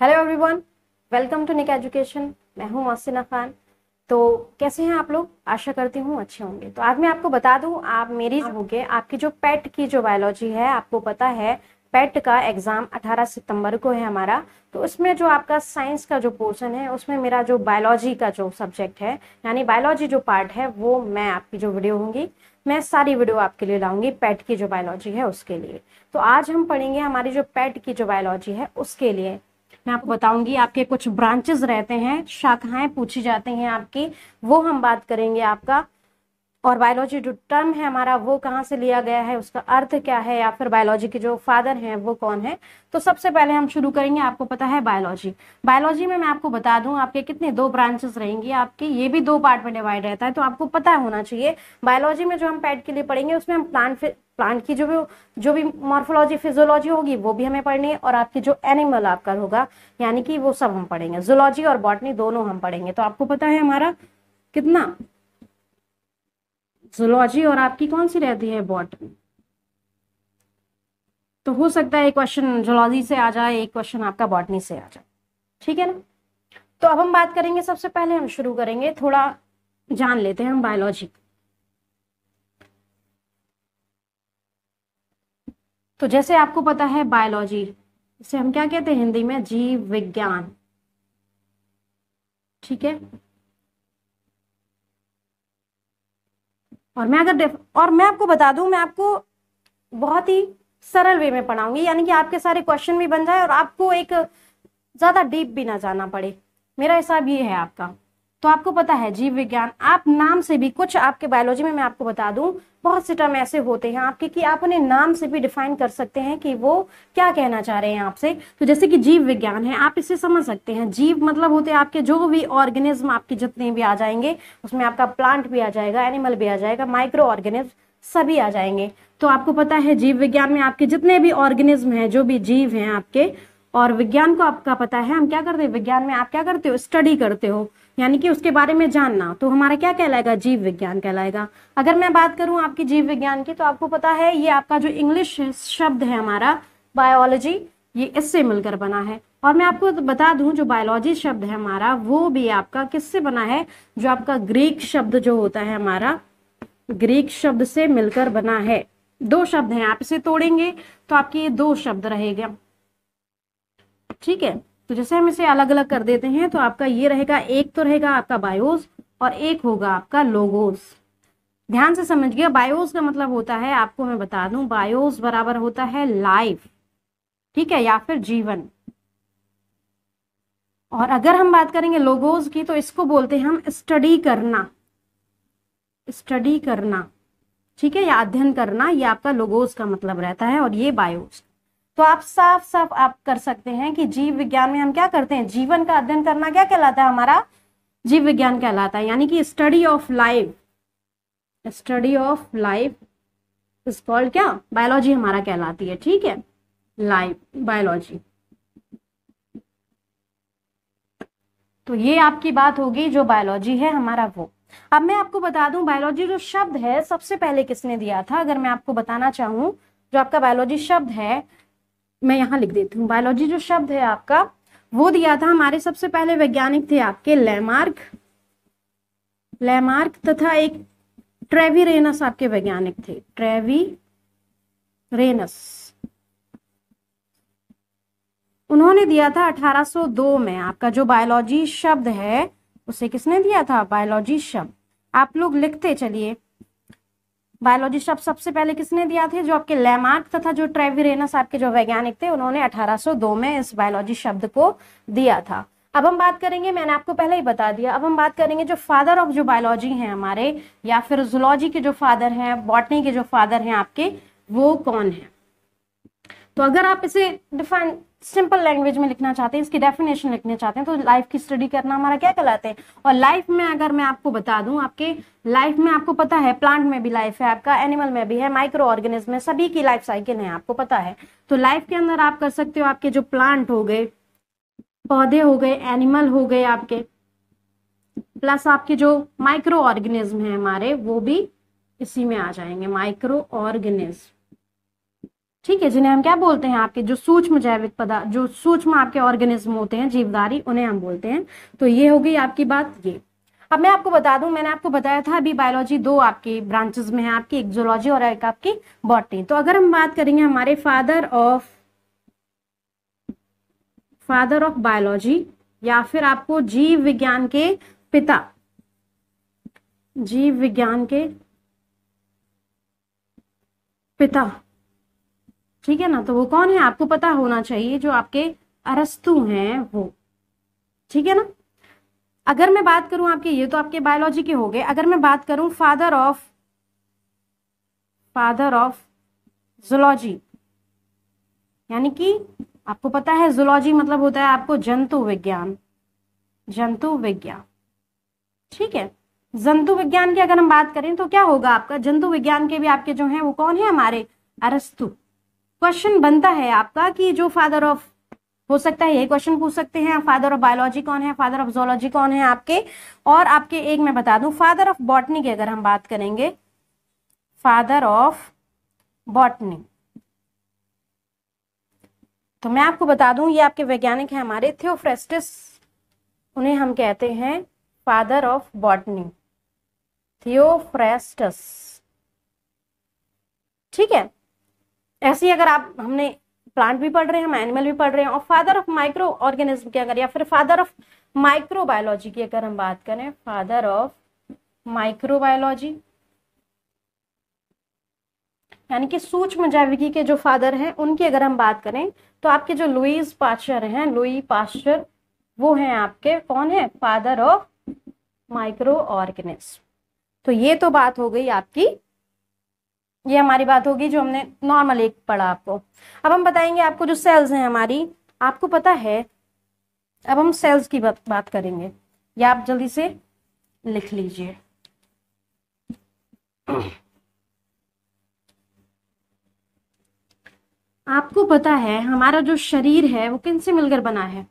Hello everyone welcome to Nick education मैं हूं मोसिना खान तो कैसे हैं आप लोग आशा करती हूँ अच्छे होंगे तो आज मैं आपको बता दूं आप मेरी हो गए आपकी जो पेट की जो बायोलॉजी है आपको पता है पेट का एग्ज़ाम 18 सितंबर को है हमारा तो उसमें जो आपका साइंस का जो पोर्शन है उसमें मेरा जो बायोलॉजी का जो सब्जेक्ट है यानी बायोलॉजी जो पार्ट है वो मैं आपकी जो वीडियो होंगी मैं सारी वीडियो आपके लिए लाऊंगी पेट की जो बायोलॉजी है उसके लिए तो आज हम पढ़ेंगे हमारी जो पेट की जो बायोलॉजी है उसके लिए मैं आपको बताऊंगी आपके कुछ ब्रांचेस रहते हैं शाखाएं पूछी जाती हैं आपकी वो हम बात करेंगे आपका और बायोलॉजी जो टर्म है हमारा वो कहाँ से लिया गया है उसका अर्थ क्या है या फिर बायोलॉजी के जो फादर हैं वो कौन है तो सबसे पहले हम शुरू करेंगे आपको पता है बायोलॉजी बायोलॉजी में मैं आपको बता दूं आपके कितने दो ब्रांचेस रहेंगी आपके ये भी दो पार्ट में डिवाइड रहता है तो आपको पता होना चाहिए बायोलॉजी में जो हम पैट के लिए पढ़ेंगे उसमें हम प्लांट प्लांट की जो भी जो भी मॉर्फोलॉजी फिजोलॉजी होगी वो भी हमें पढ़नी है और आपके जो एनिमल आपका होगा यानी कि वो सब हम पढ़ेंगे जोलॉजी और बॉटनी दोनों हम पढ़ेंगे तो आपको पता है हमारा कितना जोलॉजी और आपकी कौन सी रहती है बॉटनी तो हो सकता है एक क्वेश्चन जोलॉजी से आ जाए एक क्वेश्चन आपका बॉटनी से आ जाए ठीक है ना तो अब हम बात करेंगे सबसे पहले हम शुरू करेंगे थोड़ा जान लेते हैं हम बायोलॉजी तो जैसे आपको पता है बायोलॉजी इसे हम क्या कहते हैं हिंदी में जीव विज्ञान ठीक है और मैं अगर और मैं आपको बता दूं मैं आपको बहुत ही सरल वे में पढ़ाऊंगी यानी कि आपके सारे क्वेश्चन भी बन जाए और आपको एक ज़्यादा डीप भी ना जाना पड़े मेरा हिसाब ये है आपका तो आपको पता है जीव विज्ञान आप नाम से भी कुछ आपके बायोलॉजी में मैं आपको बता दूं बहुत से टर्म ऐसे होते हैं आपके कि आप उन्हें नाम से भी डिफाइन कर सकते हैं कि वो क्या कहना चाह रहे हैं आपसे तो जैसे कि जीव विज्ञान है आप इसे समझ सकते हैं जीव मतलब होते हैं आपके जो भी ऑर्गेनिज्म आपके जितने भी आ जाएंगे उसमें आपका प्लांट भी आ जाएगा एनिमल भी आ जाएगा माइक्रो ऑर्गेनिज्म सभी आ जाएंगे तो आपको पता है जीव विज्ञान में आपके जितने भी ऑर्गेनिज्म है जो भी जीव है आपके और विज्ञान को आपका पता है हम क्या करते हैं विज्ञान में आप क्या करते हो स्टडी करते हो यानी कि उसके बारे में जानना तो हमारा क्या कहलाएगा जीव विज्ञान कहलाएगा अगर मैं बात करूं आपकी जीव विज्ञान की तो आपको पता है ये आपका जो इंग्लिश शब्द है हमारा बायोलॉजी ये इससे मिलकर बना है और मैं आपको तो बता दूं जो बायोलॉजी शब्द है हमारा वो भी आपका किससे बना है जो आपका ग्रीक शब्द जो होता है हमारा ग्रीक शब्द से मिलकर बना है दो शब्द हैं आप इसे तोड़ेंगे तो आपके ये दो शब्द रहेगा ठीक है तो जैसे हम इसे अलग अलग कर देते हैं तो आपका ये रहेगा एक तो रहेगा आपका बायोस और एक होगा आपका लोगोस ध्यान से समझ गया बायोस का मतलब होता है आपको मैं बता दूं बायोस बराबर होता है लाइफ ठीक है या फिर जीवन और अगर हम बात करेंगे लोगोज की तो इसको बोलते हैं हम स्टडी करना स्टडी करना ठीक है या अध्ययन करना ये आपका लोगोज का मतलब रहता है और ये बायोस तो आप साफ साफ आप कर सकते हैं कि जीव विज्ञान में हम क्या करते हैं जीवन का अध्ययन करना क्या कहलाता है हमारा जीव विज्ञान कहलाता है यानी कि study of life study of life is called क्या बायोलॉजी हमारा कहलाती है ठीक है लाइफ बायोलॉजी तो ये आपकी बात होगी जो बायोलॉजी है हमारा वो अब मैं आपको बता दूं बायोलॉजी जो शब्द है सबसे पहले किसने दिया था अगर मैं आपको बताना चाहूं जो आपका बायोलॉजी शब्द है मैं यहाँ लिख देती हूँ बायोलॉजी जो शब्द है आपका वो दिया था हमारे सबसे पहले वैज्ञानिक थे आपके लेमार्क लेमार्क तथा एक ट्रेवी रेनस आपके वैज्ञानिक थे ट्रेवी रेनस उन्होंने दिया था 1802 में आपका जो बायोलॉजी शब्द है उसे किसने दिया था बायोलॉजी शब्द आप लोग लिखते चलिए बायोलॉजिस्ट आप सबसे पहले किसने दिया थे जो आपके लैमार्क तथा जो ट्रेविरेनस आपके जो वैज्ञानिक थे उन्होंने 1802 में इस बायोलॉजी शब्द को दिया था अब हम बात करेंगे मैंने आपको पहले ही बता दिया अब हम बात करेंगे जो फादर ऑफ जो बायोलॉजी है हमारे या फिर जुलॉजी के जो फादर हैं बॉटनी के जो फादर हैं आपके वो कौन है तो अगर आप इसे डिफाइन सिंपल लैंग्वेज में लिखना चाहते हैं इसकी डेफिनेशन लिखना चाहते हैं तो लाइफ की स्टडी करना हमारा क्या कहलाते हैं और लाइफ में अगर मैं आपको बता दूं आपके लाइफ में आपको पता है प्लांट में भी लाइफ है आपका एनिमल में भी है माइक्रो ऑर्गेनिज्म में सभी की लाइफ साइकिल है आपको पता है तो लाइफ के अंदर आप कर सकते हो आपके जो प्लांट हो गए पौधे हो गए एनिमल हो गए आपके प्लस आपके जो माइक्रो ऑर्गेनिज्म है हमारे वो भी इसी में आ जाएंगे माइक्रो ऑर्गेनिज्म ठीक है जिन्हें हम क्या बोलते हैं आपके जो सूक्ष्म जैविक पदार्थ जो सूक्ष्म आपके ऑर्गेनिज्म होते हैं जीवदारी उन्हें हम बोलते हैं तो ये हो गई आपकी बात ये अब मैं आपको बता दूं मैंने आपको बताया था अभी बायोलॉजी दो आपके ब्रांचेस में है आपकी एक जोलॉजी और एक आपकी बॉटनी तो अगर हम बात करेंगे हमारे father of father of biology या फिर आपको जीव विज्ञान के पिता जीव विज्ञान के पिता ठीक है ना तो वो कौन है आपको पता होना चाहिए जो आपके अरस्तु हैं वो ठीक है ना अगर मैं बात करूं आपके ये तो आपके बायोलॉजी के हो गए अगर मैं बात करूं father of father of zoology यानी कि आपको पता है जुलॉजी मतलब होता है आपको जंतु विज्ञान जंतु विज्ञान ठीक है जंतु विज्ञान की अगर हम बात करें तो क्या होगा आपका जंतु विज्ञान के भी आपके जो है वो कौन है हमारे अरस्तु क्वेश्चन बनता है आपका कि जो फादर ऑफ हो सकता है यही क्वेश्चन पूछ सकते हैं फादर ऑफ बायोलॉजी कौन है फादर ऑफ जोलॉजी कौन है आपके और आपके एक मैं बता दूं फादर ऑफ बॉटनी की अगर हम बात करेंगे फादर ऑफ बॉटनी तो मैं आपको बता दूं ये आपके वैज्ञानिक हैं हमारे थियोफ्रेस्टिस उन्हें हम कहते हैं फादर ऑफ बॉटनी थियोफ्रेस्टस ठीक है ऐसे ही अगर आप हमने प्लांट भी पढ़ रहे हैं हम एनिमल भी पढ़ रहे हैं और फादर ऑफ माइक्रो ऑर्गेनिज्म की अगर या फिर फादर ऑफ माइक्रोबायोलॉजी की अगर हम बात करें फादर ऑफ माइक्रोबायोलॉजी यानी कि सूक्ष्म जैविकी के जो फादर हैं उनकी अगर हम बात करें तो आपके जो लुईज पाश्चर हैं लुई पाश्चर वो हैं आपके कौन है फादर ऑफ माइक्रो ऑर्गेनिज्म तो ये तो बात हो गई आपकी ये हमारी बात होगी जो हमने नॉर्मल एक पढ़ा आपको अब हम बताएंगे आपको जो सेल्स हैं हमारी आपको पता है अब हम सेल्स की बात, बात करेंगे या आप जल्दी से लिख लीजिए आपको पता है हमारा जो शरीर है वो किन से मिलकर बना है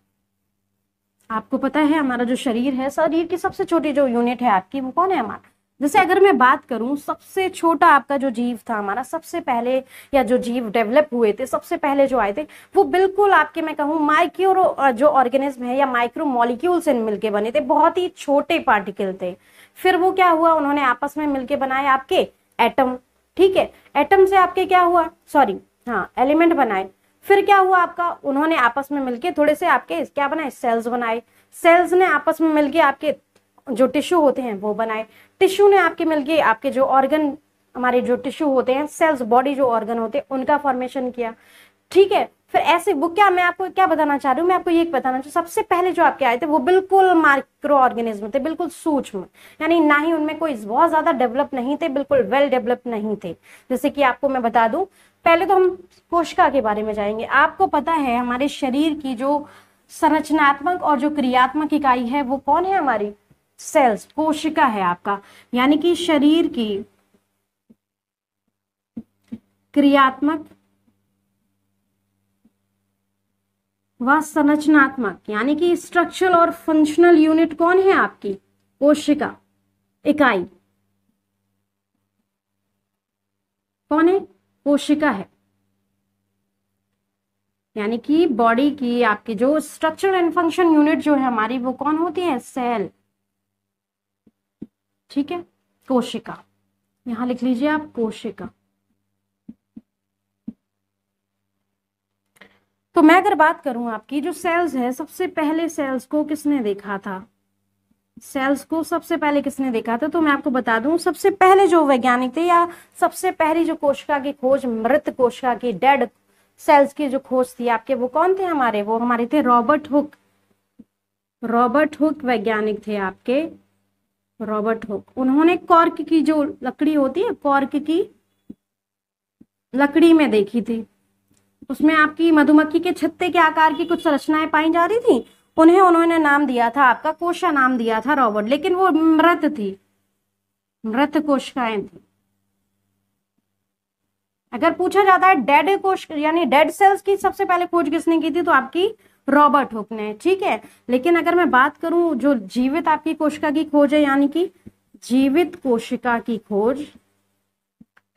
आपको पता है हमारा जो शरीर है शरीर की सबसे छोटी जो यूनिट है आपकी वो कौन है हमारा जैसे अगर मैं बात करूं सबसे छोटा आपका जो जीव था हमारा सबसे पहले या जो जीव डेवलप हुए थे सबसे पहले जो आए थे वो बिल्कुल आपके मैं कहूं माइक्रो जो ऑर्गेनिज्म है या माइक्रो मॉलिक्यूल से मिलके बने थे बहुत ही छोटे पार्टिकल थे फिर वो क्या हुआ उन्होंने आपस में मिलके बनाए आपके एटम ठीक है एटम से आपके क्या हुआ सॉरी हाँ एलिमेंट बनाए फिर क्या हुआ आपका उन्होंने आपस में मिलके थोड़े से आपके क्या बनाए सेल्स बनाए सेल्स ने आपस में मिलके आपके जो टिश्यू होते हैं वो बनाए टिश्यू ने आपके मिलके आपके जो ऑर्गन हमारे जो टिश्यू होते हैं सेल्स बॉडी जो ऑर्गन होते हैं उनका फॉर्मेशन किया ठीक है फिर ऐसे वो क्या मैं आपको क्या बताना चाह रही हूँ मैं आपको ये बताना चाहूँ सबसे पहले जो आपके आए थे वो बिल्कुल माइक्रो ऑर्गेनिज्म थे बिल्कुल सूक्ष्म यानी ना ही उनमें कोई बहुत ज्यादा डेवलप नहीं थे बिल्कुल वेल डेवलप नहीं थे जैसे कि आपको मैं बता दूं पहले तो हम कोशिका के बारे में जाएंगे आपको पता है हमारे शरीर की जो संरचनात्मक और जो क्रियात्मक इकाई है वो कौन है हमारी सेल्स कोशिका है आपका यानी कि शरीर की क्रियात्मक व संरचनात्मक यानी कि स्ट्रक्चरल और फंक्शनल यूनिट कौन है आपकी कोशिका इकाई कौन है कोशिका है यानी कि बॉडी की आपकी जो स्ट्रक्चर एंड फंक्शन यूनिट जो है हमारी वो कौन होती है सेल ठीक है कोशिका यहां लिख लीजिए आप कोशिका तो मैं अगर बात करूं आपकी जो सेल्स है सबसे पहले सेल्स को किसने देखा था सेल्स को सबसे पहले किसने देखा था तो मैं आपको बता दूं सबसे पहले जो वैज्ञानिक थे या सबसे पहली जो कोशिका की खोज मृत कोशिका की डेड सेल्स की जो खोज थी आपके वो कौन थे हमारे वो हमारे थे रॉबर्ट हुक रॉबर्ट हुक वैज्ञानिक थे आपके रॉबर्ट हुक उन्होंने कॉर्क की जो लकड़ी होती है कॉर्क की लकड़ी में देखी थी उसमें आपकी मधुमक्खी के छत्ते के आकार की कुछ संरचनाएं पाई जा रही थी उन्हें उन्होंने नाम दिया था आपका कोशा नाम दिया था रॉबर्ट लेकिन वो मृत थी मृत कोशिकाएं थी अगर पूछा जाता है डेड कोश यानी डेड सेल्स की सबसे पहले खोज किसने की थी तो आपकी रॉबर्ट हुक ने ठीक है लेकिन अगर मैं बात करूं जो जीवित आपकी कोशिका की खोज है यानी कि जीवित कोशिका की खोज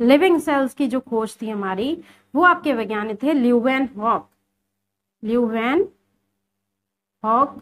लिविंग सेल्स की जो खोज थी हमारी वो आपके वैज्ञानिक थे ल्यूवेन हॉक ल्यूवेन हॉक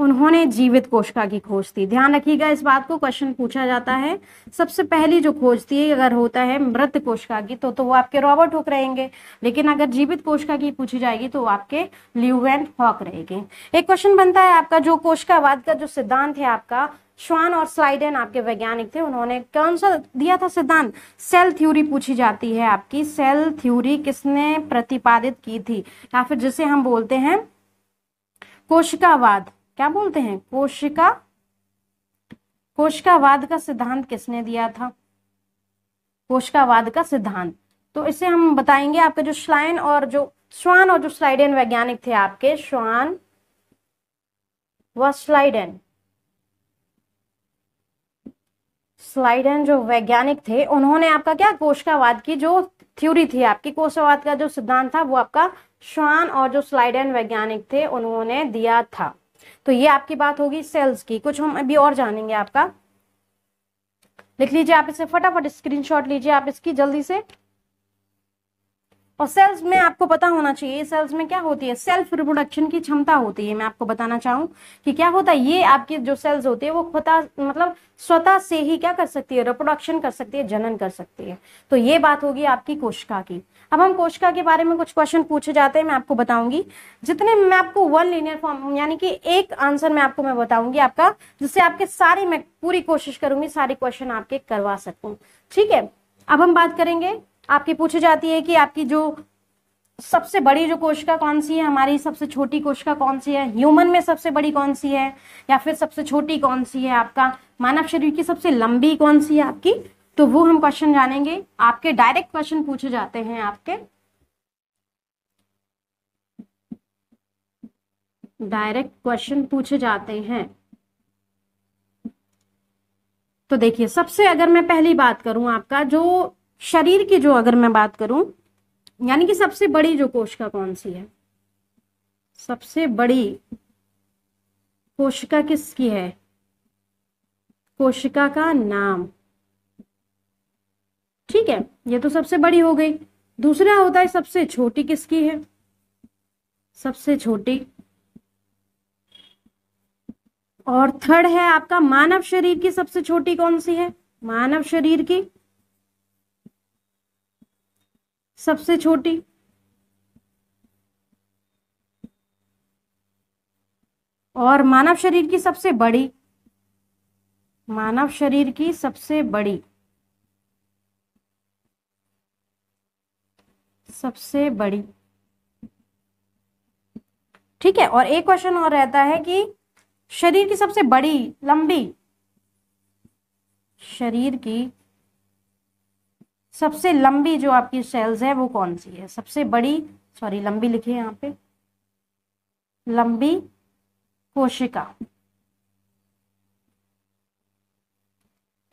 उन्होंने जीवित कोशिका की खोज थी ध्यान रखिएगा इस बात को क्वेश्चन पूछा जाता है सबसे पहली जो खोज थी अगर होता है मृत कोशिका की तो तो वो आपके रॉबर्ट हुक रहेंगे लेकिन अगर जीवित कोशिका की पूछी जाएगी तो आपके ल्यूवेंट हॉक रहेंगे एक क्वेश्चन बनता है आपका जो कोशिकावाद का जो सिद्धांत है आपका श्वान और स्लाइडन आपके वैज्ञानिक थे उन्होंने कौन सा दिया था सिद्धांत सेल थ्योरी पूछी जाती है आपकी सेल थ्योरी किसने प्रतिपादित की थी या फिर जिसे हम बोलते हैं कोशिकावाद क्या बोलते हैं कोशिका कोशिकावाद का सिद्धांत किसने दिया था कोशिकावाद का सिद्धांत तो इसे हम बताएंगे आपके जो श्लाइन और जो श्वान और जो स्लाइडेन वैज्ञानिक थे आपके श्वान व स्लाइडेन स्लाइडन जो वैज्ञानिक थे उन्होंने आपका क्या कोशिकावाद की जो थ्योरी थी आपकी कोशिकावाद का जो सिद्धांत था वो आपका श्वान और जो स्लाइडन वैज्ञानिक थे उन्होंने दिया था तो ये आपकी बात होगी सेल्स की कुछ हम अभी और जानेंगे आपका लिख लीजिए आप इसे फटाफट स्क्रीनशॉट लीजिए आप इसकी जल्दी से और सेल्स में आपको पता होना चाहिए सेल्स में क्या होती है सेल्फ रिप्रोडक्शन की क्षमता होती है मैं आपको बताना चाहूँ कि क्या होता है ये आपकी जो सेल्स होती है वो खुदा मतलब स्वतः से ही क्या कर सकती है रिप्रोडक्शन कर सकती है जनन कर सकती है तो ये बात होगी आपकी कोशिका की अब हम कोशिका के बारे में कुछ क्वेश्चन पूछे जाते हैं मैं आपको बताऊंगी जितने मैं आपको वन लीनियर फॉर्म यानी कि एक आंसर मैं आपको मैं बताऊंगी आपका जिससे आपके सारे मैं पूरी कोशिश करूंगी सारे क्वेश्चन आपके करवा सकूं ठीक है अब हम बात करेंगे आपकी पूछी जाती है कि आपकी जो सबसे बड़ी जो कोशिका कौन सी है हमारी सबसे छोटी कोशिका कौन सी है ह्यूमन में सबसे बड़ी कौन सी है या फिर सबसे छोटी कौन सी है आपका मानव शरीर की सबसे लंबी कौन सी है आपकी तो वो हम क्वेश्चन जानेंगे आपके डायरेक्ट क्वेश्चन पूछे जाते हैं आपके डायरेक्ट क्वेश्चन पूछे जाते हैं तो देखिए सबसे अगर मैं पहली बात करूं आपका जो शरीर की जो अगर मैं बात करूं यानी कि सबसे बड़ी जो कोशिका कौन सी है सबसे बड़ी कोशिका किसकी है कोशिका का नाम ठीक है ये तो सबसे बड़ी हो गई दूसरा होता है सबसे छोटी किसकी है सबसे छोटी और थर्ड है आपका मानव शरीर की सबसे छोटी कौन सी है मानव शरीर की सबसे छोटी और मानव शरीर की सबसे बड़ी मानव शरीर की सबसे बड़ी सबसे बड़ी ठीक है और एक क्वेश्चन और रहता है कि शरीर की सबसे बड़ी लंबी शरीर की सबसे लंबी जो आपकी सेल्स है वो कौन सी है सबसे बड़ी सॉरी लंबी लिखी है यहाँ पे लंबी कोशिका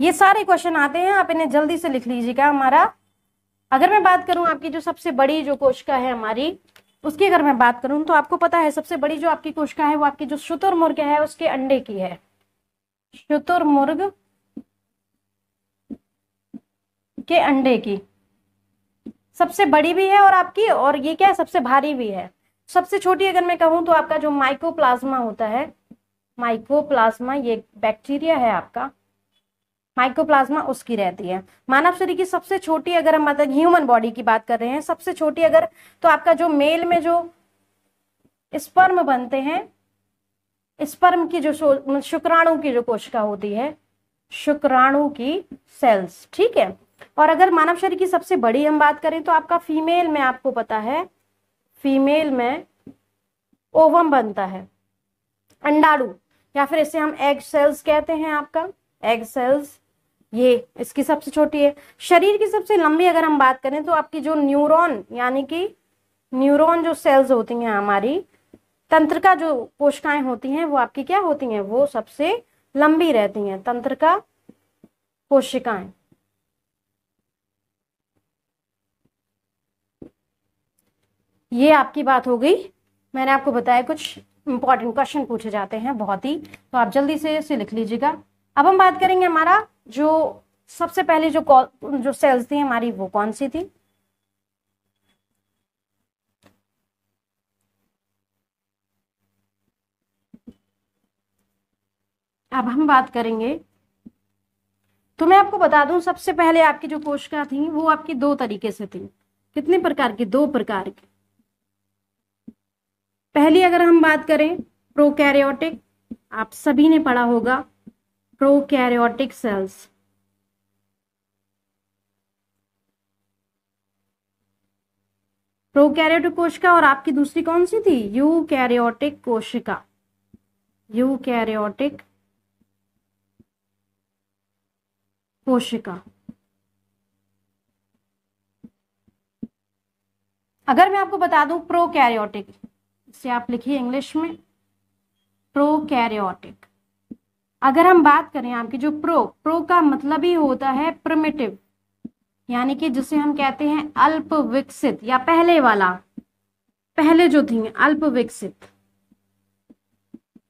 ये सारे क्वेश्चन आते हैं आप इन्हें जल्दी से लिख लीजिएगा हमारा अगर मैं बात करूं आपकी जो सबसे बड़ी जो कोशिका है हमारी उसकी अगर मैं बात करूं तो आपको पता है सबसे बड़ी जो आपकी कोशिका है वो आपकी जो शुतुरमुर्ग है उसके अंडे की है शुतुरमुर्ग के अंडे की सबसे बड़ी भी है और आपकी और ये क्या है सबसे भारी भी है सबसे छोटी अगर मैं कहूं तो आपका जो माइकोप्लाज्मा होता है माइकोप्लाज्मा ये बैक्टीरिया है आपका माइक्रोप्लाज्मा उसकी रहती है मानव शरीर की सबसे छोटी अगर हम मतलब ह्यूमन बॉडी की बात कर रहे हैं सबसे छोटी अगर तो आपका जो मेल में जो स्पर्म बनते हैं स्पर्म की जो मतलब शुक्राणु की जो कोशिका होती है शुक्राणु की सेल्स ठीक है और अगर मानव शरीर की सबसे बड़ी हम बात करें तो आपका फीमेल में आपको पता है फीमेल में ओवम बनता है अंडाणु या फिर इसे हम एग सेल्स कहते हैं आपका एग सेल्स ये इसकी सबसे छोटी है शरीर की सबसे लंबी अगर हम बात करें तो आपकी जो न्यूरॉन यानी कि न्यूरॉन जो सेल्स होती हैं हमारी तंत्र का जो कोशिकाएं होती हैं वो आपकी क्या होती हैं वो सबसे लंबी रहती हैं तंत्र का कोशिकाएं ये आपकी बात हो गई मैंने आपको बताया कुछ इंपॉर्टेंट क्वेश्चन पूछे जाते हैं बहुत ही तो आप जल्दी से इसे लिख लीजिएगा अब हम बात करेंगे हमारा जो सबसे पहले जो जो सेल्स थी हमारी वो कौन सी थी अब हम बात करेंगे तो मैं आपको बता दूं सबसे पहले आपकी जो कोशिका थी वो आपकी दो तरीके से थी कितने प्रकार की दो प्रकार की पहली अगर हम बात करें प्रोकैरियोटिक आप सभी ने पढ़ा होगा prokaryotic cells. प्रोकैरियोटिक कोशिका और आपकी दूसरी कौन सी थी यूकैरियोटिक कोशिका यूकैरियोटिक कोशिका अगर मैं आपको बता दूं प्रोकैरियोटिक इसे आप लिखिए इंग्लिश में प्रोकैरियोटिक अगर हम बात करें आपके जो प्रो प्रो का मतलब ही होता है प्रमेटिव यानी कि जिसे हम कहते हैं अल्प विकसित या पहले वाला पहले जो थी अल्प विकसित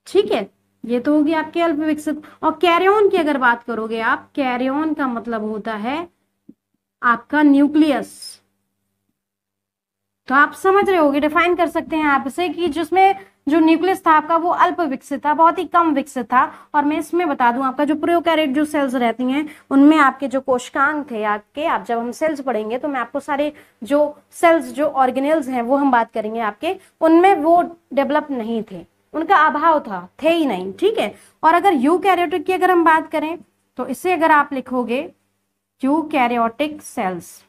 ठीक है ये तो होगी आपके अल्प विकसित और कैरियोन की अगर बात करोगे आप कैरियोन का मतलब होता है आपका न्यूक्लियस तो आप समझ रहे होगे डिफाइन कर सकते हैं आप इसे कि जिसमें जो न्यूक्लियस था आपका वो अल्प विकसित था बहुत ही कम विकसित था और मैं इसमें बता दूं आपका जो प्रोकैरियोट जो सेल्स रहती हैं उनमें आपके जो कोशकांग थे आपके आप जब हम सेल्स पढ़ेंगे तो मैं आपको सारे जो सेल्स जो ऑर्गेनल्स हैं वो हम बात करेंगे आपके उनमें वो डेवलप नहीं थे उनका अभाव था थे ही नहीं ठीक है और अगर यू की अगर हम बात करें तो इसे अगर आप लिखोगे यू सेल्स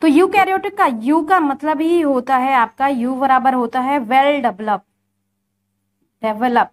तो यू कैरियोटिक का यू का मतलब ही होता है आपका यू बराबर होता है वेल डेवलप डेवलप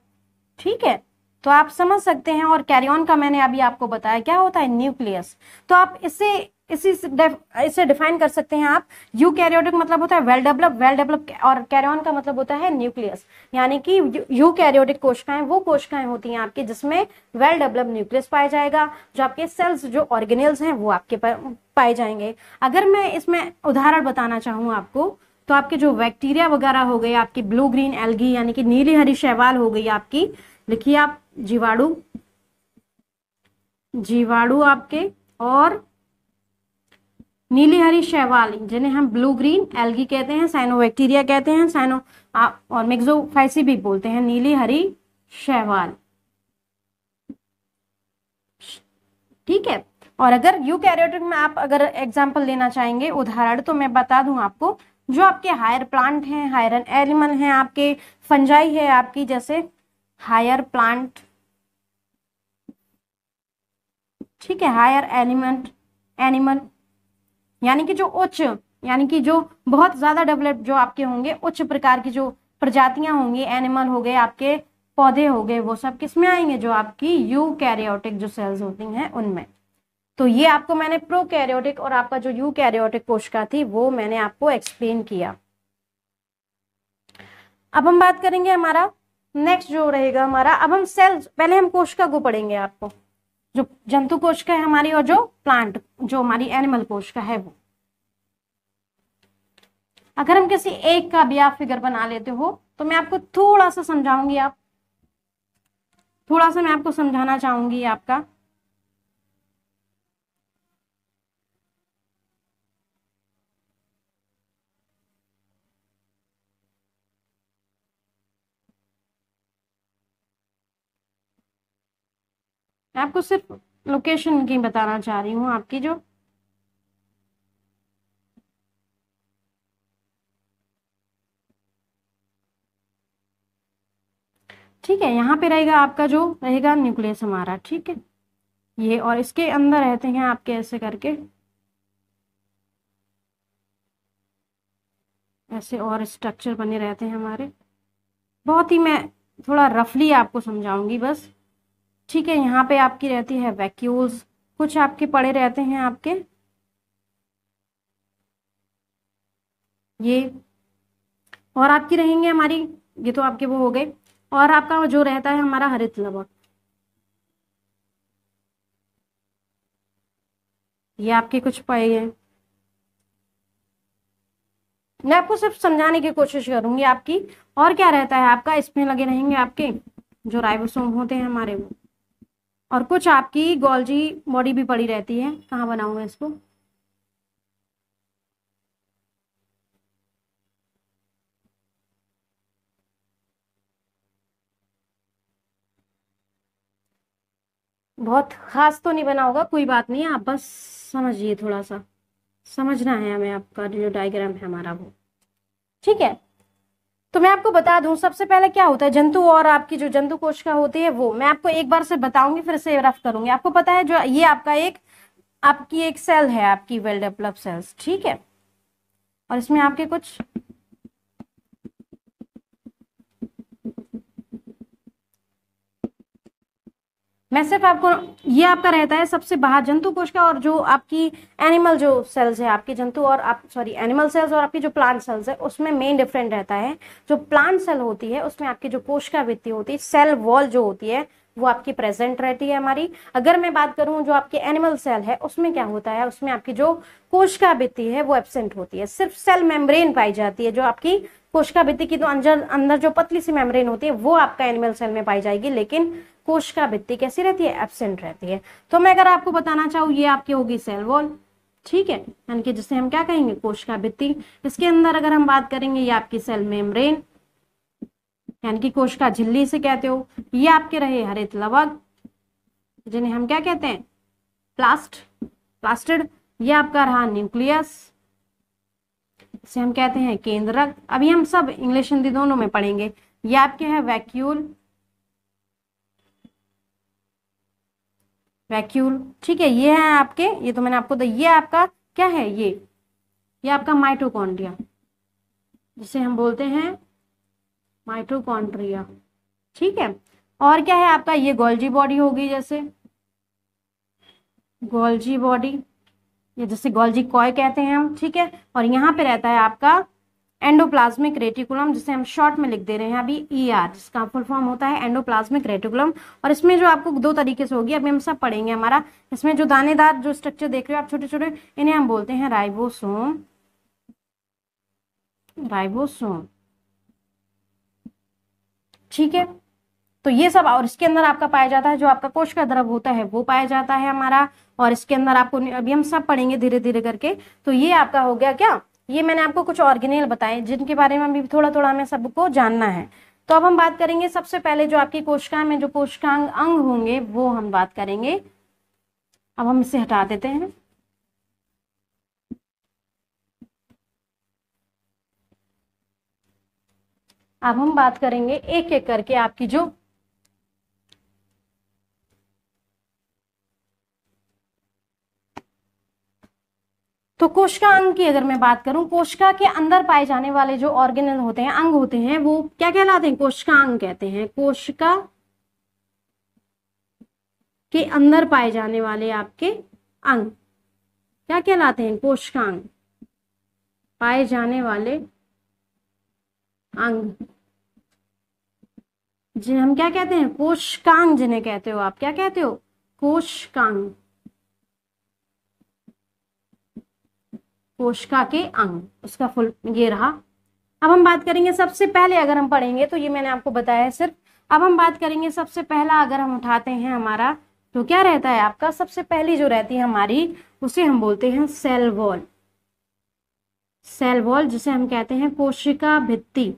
ठीक है तो आप समझ सकते हैं और कैरियन का मैंने अभी आपको बताया क्या होता है न्यूक्लियस तो आप इसे इसी इसे डिफाइन कर सकते हैं आप यू कैरियोटिक मतलब होता है वेल डेवलप वेल डेवलप और कैरियन का मतलब होता है न्यूक्लियस यानी कि यू कैरियोटिक कोशिकाएं वो कोशिकाएं होती हैं आपकी जिसमें वेल डेवलप न्यूक्लियस पाया जाएगा जो आपके सेल्स जो ऑर्गेनल्स हैं वो आपके पाए जाएंगे अगर मैं इसमें उदाहरण बताना चाहूँ आपको तो आपके जो बैक्टीरिया वगैरह हो गए आपकी ब्लू ग्रीन एलगी यानी कि नीली हरी शैवाल हो गई आपकी लिखिए आप जीवाणु जीवाणु आपके और नीली हरी शैवाल जिन्हें हम ब्लू ग्रीन एल्गी कहते हैं बैक्टीरिया कहते हैं साइनो आ, और मिक्सोफाइसी भी बोलते हैं नीली हरी शैवाल ठीक है और अगर यूकैरियोटिक में आप अगर एग्जाम्पल लेना चाहेंगे उदाहरण तो मैं बता दूं आपको जो आपके हायर प्लांट हैं हायर एनिमल हैं आपके फंजाई है आपकी जैसे हायर प्लांट ठीक है हायर एनिमेंट एनिमल यानी कि जो उच्च यानी कि जो बहुत ज्यादा डेवलप जो आपके होंगे उच्च प्रकार की जो प्रजातियां होंगी एनिमल हो गए आपके पौधे हो गए वो सब किस में आएंगे जो आपकी यू कैरियोटिक जो सेल्स होती हैं उनमें तो ये आपको मैंने प्रो कैरियोटिक और आपका जो यू कैरियोटिक कोशिका थी वो मैंने आपको एक्सप्लेन किया अब हम बात करेंगे हमारा नेक्स्ट जो रहेगा हमारा अब हम सेल्स पहले हम कोशिका को पढ़ेंगे आपको जो जंतु कोशिका है हमारी और जो प्लांट जो हमारी एनिमल कोशिका है वो अगर हम किसी एक का भी आप फिगर बना लेते हो तो मैं आपको थोड़ा सा समझाऊंगी आप थोड़ा सा मैं आपको समझाना चाहूंगी आपका मैं आपको सिर्फ लोकेशन की बताना चाह रही हूँ आपकी जो ठीक है यहाँ पे रहेगा आपका जो रहेगा न्यूक्लियस हमारा ठीक है ये और इसके अंदर रहते हैं आपके ऐसे करके ऐसे और स्ट्रक्चर बने रहते हैं हमारे बहुत ही मैं थोड़ा रफली आपको समझाऊंगी बस ठीक है यहाँ पे आपकी रहती है वैक्यूल्स कुछ आपके पड़े रहते हैं आपके ये और आपकी रहेंगे हमारी ये तो आपके वो हो गए और आपका जो रहता है हमारा हरित लवक ये आपके कुछ पाए हैं मैं आपको सिर्फ समझाने की कोशिश करूंगी आपकी और क्या रहता है आपका इसमें लगे रहेंगे आपके जो राइबोसोम होते हैं हमारे वो और कुछ आपकी गोल्जी बॉडी भी पड़ी रहती है कहाँ बनाऊँ मैं इसको बहुत खास तो नहीं बना होगा कोई बात नहीं आप बस समझिए थोड़ा सा समझना है हमें आपका जो डायग्राम है हमारा वो ठीक है तो मैं आपको बता दूं सबसे पहले क्या होता है जंतु और आपकी जो जंतु कोशिका होती है वो मैं आपको एक बार से बताऊंगी फिर से रफ करूंगी आपको पता है जो ये आपका एक आपकी एक सेल है आपकी वेल डेवलप सेल्स ठीक है और इसमें आपके कुछ मैं सिर्फ आपको ये आपका रहता है सबसे बाहर जंतु कोशिका और जो आपकी एनिमल जो सेल्स है आपके जंतु और आप सॉरी एनिमल सेल्स और आपकी जो प्लांट सेल्स है उसमें मेन डिफरेंट रहता है जो प्लांट सेल होती है उसमें आपकी जो कोशिका वृत्ति होती है सेल वॉल जो होती है वो आपकी प्रेजेंट रहती है हमारी अगर मैं बात करूं जो आपकी एनिमल सेल है उसमें क्या होता है उसमें आपकी जो कोशिका भित्ति है वो एबसेंट होती है सिर्फ सेल मेम्ब्रेन पाई जाती है जो आपकी कोशिका भित्ति की तो अंदर अंदर जो पतली सी मेम्ब्रेन होती है वो आपका एनिमल सेल में पाई जाएगी लेकिन कोशिका भित्ति कैसी रहती है एबसेंट रहती है तो मैं अगर आपको बताना चाहूँ ये आपकी होगी सेल वॉल ठीक है यानी कि जिसे हम क्या कहेंगे कोशिका भित्ति इसके अंदर अगर हम बात करेंगे ये आपकी सेल मेम्ब्रेन यानी कि कोशिका झिल्ली से कहते हो ये आपके रहे हरित लवक जिन्हें हम क्या कहते हैं प्लास्ट प्लास्टिड ये आपका रहा न्यूक्लियस से हम कहते हैं केंद्रक अभी हम सब इंग्लिश हिंदी दोनों में पढ़ेंगे ये आपके हैं वैक्यूल वैक्यूल ठीक है ये है आपके ये तो मैंने आपको ये आपका क्या है ये ये आपका माइटोकॉन्ड्रिया जिसे हम बोलते हैं माइटोकॉन्ड्रिया ठीक है और क्या है आपका ये गोल्जी बॉडी होगी जैसे गोल्जी बॉडी ये जैसे गोल्जी कॉय कहते हैं हम ठीक है और यहाँ पे रहता है आपका एंडोप्लाज्मिक रेटिकुलम जिसे हम शॉर्ट में लिख दे रहे हैं अभी ई e आर जिसका फुल फॉर्म होता है एंडोप्लाज्मिक रेटिकुलम और इसमें जो आपको दो तरीके से होगी अभी हम सब पढ़ेंगे हमारा इसमें जो दानेदार जो स्ट्रक्चर देख रहे हो आप छोटे छोटे इन्हें हम बोलते हैं राइबोसोम राइबोसोम ठीक है तो ये सब और इसके अंदर आपका पाया जाता है जो आपका कोश का द्रव होता है वो पाया जाता है हमारा और इसके अंदर आपको अभी हम सब पढ़ेंगे धीरे धीरे करके तो ये आपका हो गया क्या ये मैंने आपको कुछ ऑर्गेनेल बताए जिनके बारे में अभी थोड़ा थोड़ा हमें सबको जानना है तो अब हम बात करेंगे सबसे पहले जो आपकी कोशिका में जो कोशिकांग अंग होंगे वो हम बात करेंगे अब हम इसे हटा देते हैं अब हम बात करेंगे एक एक करके आपकी जो तो कोशिका अंग की अगर मैं बात करूं कोशिका के अंदर पाए जाने वाले जो ऑर्गेनल होते हैं अंग होते हैं वो क्या कहलाते हैं कोशिका अंग कहते हैं कोशिका के अंदर पाए जाने वाले आपके अंग क्या कहलाते हैं कोशिका अंग पाए जाने वाले अंग जिन्हें हम क्या कहते हैं कोशकांग जिन्हें कहते हो आप क्या कहते हो कोशकांग कोशिका के अंग उसका फुल ये रहा अब हम बात करेंगे सबसे पहले अगर हम पढ़ेंगे तो ये मैंने आपको बताया है सिर्फ अब हम बात करेंगे सबसे पहला अगर हम उठाते हैं हमारा तो क्या रहता है आपका सबसे पहली जो रहती है हमारी उसे हम बोलते हैं सेल वॉल सेल वॉल जिसे हम कहते हैं कोशिका भित्ति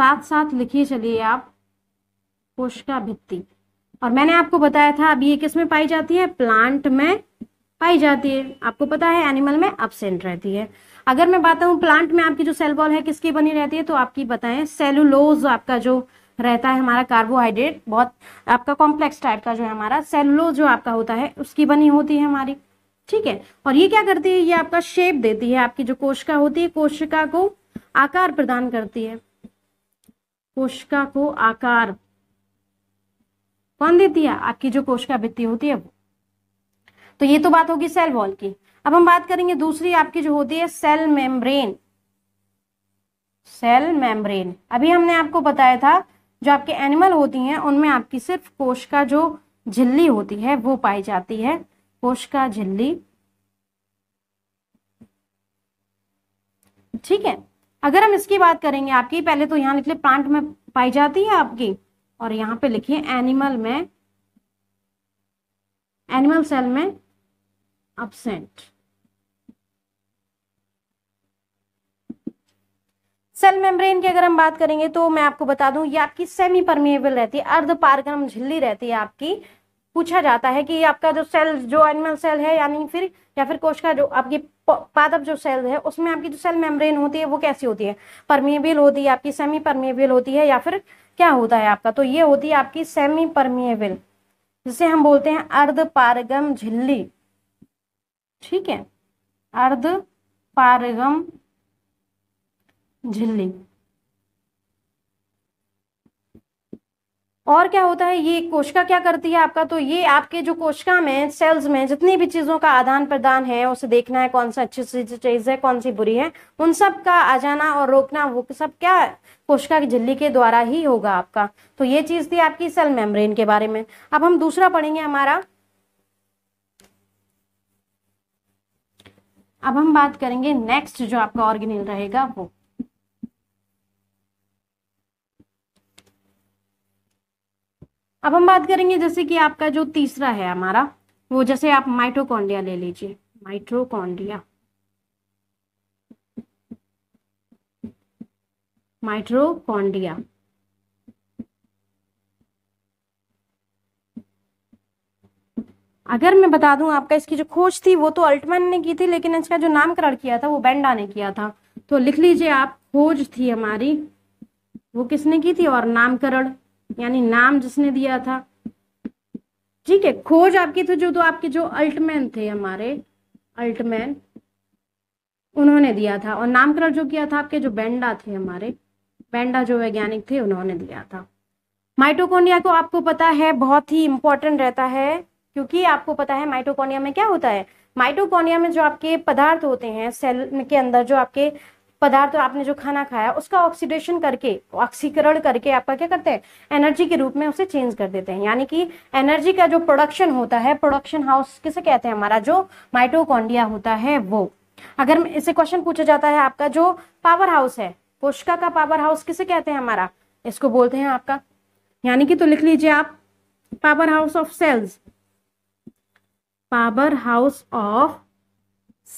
साथ साथ लिखिए चलिए आप कोशिका भित्ति और मैंने आपको बताया था अब ये किस में पाई जाती है प्लांट में पाई जाती है आपको पता है एनिमल में अपसेंट रहती है अगर मैं बात हूँ प्लांट में आपकी जो सेल वॉल है किसकी बनी रहती है तो आपकी बताएं सेलुलोज आपका जो रहता है हमारा कार्बोहाइड्रेट बहुत आपका कॉम्प्लेक्स टाइप का जो है हमारा सेलुलोज जो आपका होता है उसकी बनी होती है हमारी ठीक है और ये क्या करती है ये आपका शेप देती है आपकी जो कोशिका होती है कोशिका को आकार प्रदान करती है कोशिका को आकार कौन देती है आपकी जो कोशिका भित्ति होती है वो तो ये तो बात होगी सेल वॉल की अब हम बात करेंगे दूसरी आपकी जो होती है सेल मेम्ब्रेन सेल मेम्ब्रेन अभी हमने आपको बताया था जो आपके एनिमल होती हैं उनमें आपकी सिर्फ कोशिका जो झिल्ली होती है वो पाई जाती है कोशिका झिल्ली ठीक है अगर हम इसकी बात करेंगे आपकी पहले तो यहाँ लिख ले प्लांट में पाई जाती है आपकी और यहाँ पे लिखिए एनिमल में एनिमल सेल में अपसेंट सेल मेम्ब्रेन की अगर हम बात करेंगे तो मैं आपको बता दूं ये आपकी सेमी परमिएबल रहती है अर्ध पारगम झिल्ली रहती है आपकी पूछा जाता है कि आपका जो सेल जो एनिमल सेल है यानी फिर या फिर कोश का जो आपकी पादप जो सेल है उसमें आपकी जो सेल मेम्ब्रेन होती है वो कैसी होती है परमिएबल होती है आपकी सेमी परमिएबल होती है या फिर क्या होता है आपका तो ये होती है आपकी सेमी परमिएबल जिसे हम बोलते हैं अर्ध पारगम झिल्ली ठीक है अर्ध पारगम झिल्ली और क्या होता है ये कोशिका क्या करती है आपका तो ये आपके जो कोशिका में सेल्स में जितनी भी चीज़ों का आदान प्रदान है उसे देखना है कौन सा अच्छी चीज़ है कौन सी बुरी है उन सब का आ जाना और रोकना वो सब क्या कोशिका की झिल्ली के द्वारा ही होगा आपका तो ये चीज़ थी आपकी सेल मेम्ब्रेन के बारे में अब हम दूसरा पढ़ेंगे हमारा अब हम बात करेंगे नेक्स्ट जो आपका ऑर्गेनिल रहेगा वो अब हम बात करेंगे जैसे कि आपका जो तीसरा है हमारा वो जैसे आप माइट्रोकॉन्डिया ले लीजिए माइट्रोकॉन्डिया माइट्रोकॉन्डिया अगर मैं बता दूं आपका इसकी जो खोज थी वो तो अल्टमैन ने की थी लेकिन इसका जो नामकरण किया था वो बेंडा ने किया था तो लिख लीजिए आप खोज थी हमारी वो किसने की थी और नामकरण यानी नाम जिसने दिया था ठीक है खोज आपकी थी जो तो आपके जो अल्टमैन थे हमारे अल्टमैन उन्होंने दिया था और नामकरण जो किया था आपके जो बेंडा थे हमारे बेंडा जो वैज्ञानिक थे उन्होंने दिया था माइटोकोनिया को आपको पता है बहुत ही इंपॉर्टेंट रहता है क्योंकि आपको पता है माइटोकोनिया में क्या होता है माइटोकोनिया में जो आपके पदार्थ होते हैं सेल के अंदर जो आपके पदार्थ आपने जो खाना खाया उसका ऑक्सीडेशन करके ऑक्सीकरण करके आपका क्या करते हैं एनर्जी के रूप में उसे चेंज कर देते हैं यानी कि एनर्जी का जो प्रोडक्शन होता है प्रोडक्शन हाउस किसे कहते हैं हमारा जो माइटोकॉन्डिया होता है वो अगर इसे क्वेश्चन पूछा जाता है आपका जो पावर हाउस है कोशिका का पावर हाउस किसे कहते हैं हमारा इसको बोलते हैं आपका यानी कि तो लिख लीजिए आप power house of cells power house of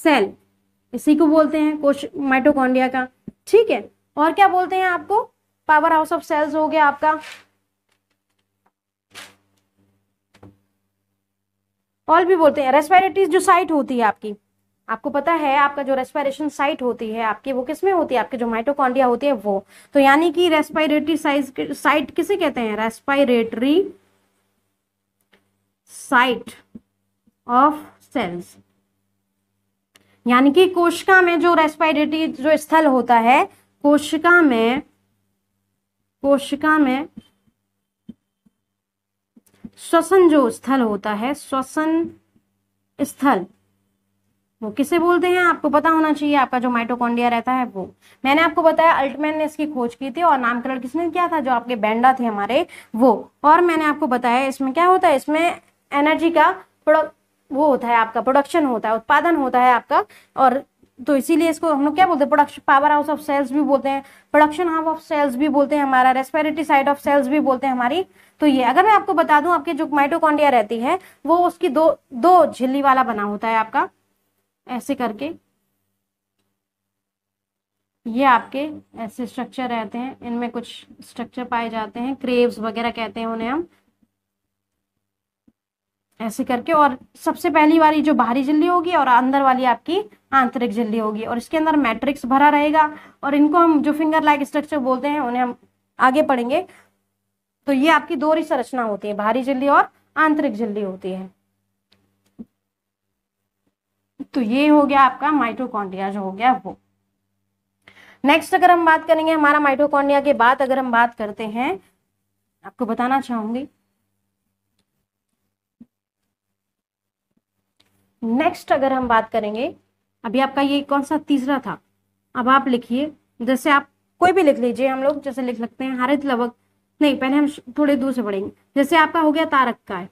cell इसी को बोलते हैं कोश माइटोकॉन्डिया का ठीक है और क्या बोलते हैं आपको पावर हाउस ऑफ सेल्स हो गया आपका और भी बोलते हैं रेस्पिरेटरी जो साइट होती है आपकी आपको पता है आपका जो रेस्पिरेशन साइट होती है आपकी वो किसमें होती है आपके जो माइटोकॉन्डिया होती है वो तो यानी कि रेस्पिरेटरी साइज साइट किसे कहते हैं रेस्पिरेटरी साइट ऑफ सेल्स यानी कि कोशिका में जो रेस्पायरेटरी जो स्थल होता है कोशिका में कोशिका में श्वसन जो स्थल होता है श्वसन स्थल वो किसे बोलते हैं आपको पता होना चाहिए आपका जो माइटोकॉन्डिया रहता है वो मैंने आपको बताया अल्टमैन ने इसकी खोज की थी और नामकरण किसने किया था जो आपके बैंडा थे हमारे वो और मैंने आपको बताया इसमें क्या होता है इसमें एनर्जी का प्रोडक्ट वो होता है आपका प्रोडक्शन होता है उत्पादन होता है आपका और तो इसीलिए इसको हम लोग क्या बोलते हैं production power house of cells भी बोलते हैं प्रोडक्शन हाउस ऑफ सेल्स भी बोलते हैं हमारा रेस्पिरेटरी साइड ऑफ सेल्स भी बोलते हैं हमारी तो ये अगर मैं आपको बता दूं आपके जो माइटोकॉन्ड्रिया रहती है वो उसकी दो दो झिल्ली वाला बना होता है आपका ऐसे करके ये आपके ऐसे स्ट्रक्चर रहते हैं इनमें कुछ स्ट्रक्चर पाए जाते हैं क्रेव्स वगैरह कहते हैं उन्हें हम ऐसे करके और सबसे पहली वाली जो बाहरी झिल्ली होगी और अंदर वाली आपकी आंतरिक झिल्ली होगी और इसके अंदर मैट्रिक्स भरा रहेगा और इनको हम जो फिंगर लाइक स्ट्रक्चर बोलते हैं उन्हें हम आगे पढ़ेंगे तो ये आपकी दो ही संरचना होती है बाहरी झिल्ली और आंतरिक झिल्ली होती है तो ये हो गया आपका माइटोकॉन्ड्रिया जो हो गया वो नेक्स्ट अगर हम बात करेंगे हमारा माइटोकॉन्ड्रिया के बाद अगर हम बात करते हैं आपको बताना चाहूंगी नेक्स्ट अगर हम बात करेंगे अभी आपका ये कौन सा तीसरा था अब आप लिखिए जैसे आप कोई भी लिख लीजिए हम लोग जैसे लिख सकते हैं हरित लवक नहीं पहले हम थोड़े दूर से पढ़ेंगे जैसे आपका हो गया तारक काय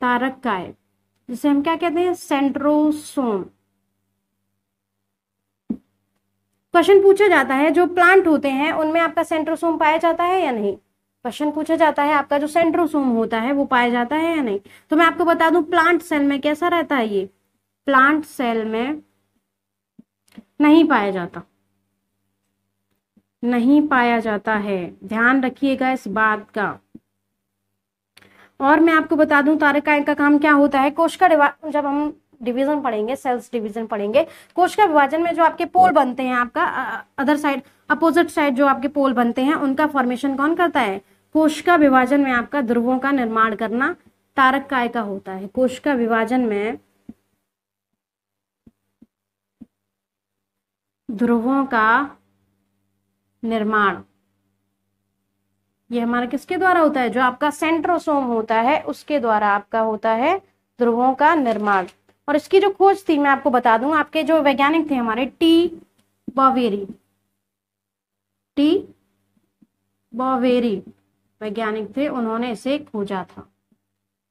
तारक काय जिसे हम क्या कहते हैं सेंट्रोसोम क्वेश्चन पूछा जाता है जो प्लांट होते हैं उनमें आपका सेंट्रोसोम पाया जाता है या नहीं क्वेश्चन पूछा जाता है आपका जो सेंट्रोसोम होता है वो पाया जाता है या नहीं तो मैं आपको बता दूं प्लांट सेल में कैसा रहता है ये प्लांट सेल में नहीं पाया जाता नहीं पाया जाता है ध्यान रखिएगा इस बात का और मैं आपको बता दूं तारकाएं का काम क्या होता है कोश का जब हम डिवीजन पढ़ेंगे सेल्स डिवीजन पढ़ेंगे कोश का विभाजन में जो आपके पोल बनते हैं आपका अदर साइड अपोजिट साइड जो आपके पोल बनते हैं उनका फॉर्मेशन कौन करता है कोश का विभाजन में आपका ध्रुवों का निर्माण करना तारक काय का होता है कोश का विभाजन में ध्रुवों का निर्माण ये हमारा किसके द्वारा होता है जो आपका सेंट्रोसोम होता है उसके द्वारा आपका होता है ध्रुवों का निर्माण और इसकी जो खोज थी मैं आपको बता दूं आपके जो वैज्ञानिक थे हमारे टी बॉवेरी टी बॉवेरी वैज्ञानिक थे उन्होंने इसे खोजा था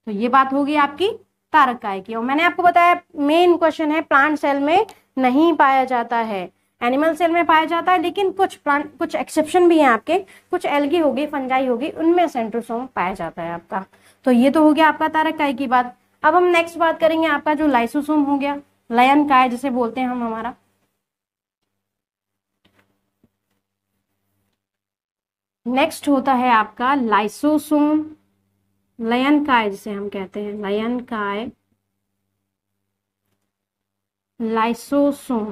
तो ये बात होगी आपकी तारक काय की और मैंने आपको बताया मेन क्वेश्चन है प्लांट सेल में नहीं पाया जाता है एनिमल सेल में पाया जाता है लेकिन कुछ प्लांट कुछ एक्सेप्शन भी हैं आपके कुछ एलगी होगी फंजाई होगी उनमें सेंट्रोसोम पाया जाता है आपका तो ये तो हो गया आपका तारक काय की बात अब हम नेक्स्ट बात करेंगे आपका जो लाइसोसोम हो गया लयन काय जिसे बोलते हैं हम हमारा नेक्स्ट होता है आपका लाइसोसोम लयन काय जिसे हम कहते हैं लयन काय लाइसोसोम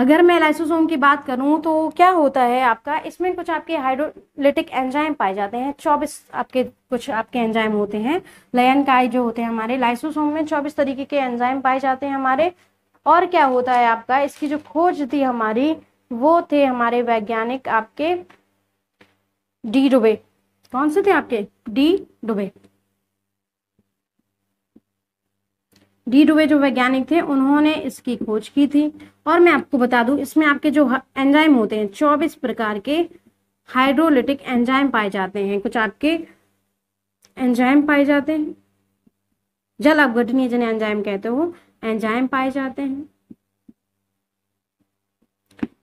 अगर मैं लाइसोसोम की बात करूं तो क्या होता है आपका इसमें कुछ आपके हाइड्रोलिटिक एंजाइम पाए जाते हैं चौबीस आपके कुछ आपके एंजाइम होते हैं लयन काय जो होते हैं हमारे लाइसोसोम में 24 तरीके के एंजाइम पाए जाते हैं हमारे और क्या होता है आपका इसकी जो खोज थी हमारी वो थे हमारे वैज्ञानिक आपके डी डुबे कौन से थे आपके डी डुबे डी डुबे जो वैज्ञानिक थे उन्होंने इसकी खोज की थी और मैं आपको बता दूं इसमें आपके जो एंजाइम होते हैं चौबीस प्रकार के हाइड्रोलिटिक एंजाइम पाए जाते हैं कुछ आपके एंजाइम पाए जाते हैं जल अवघटनीय जिन्हें एंजाइम कहते हो एंजाइम पाए जाते हैं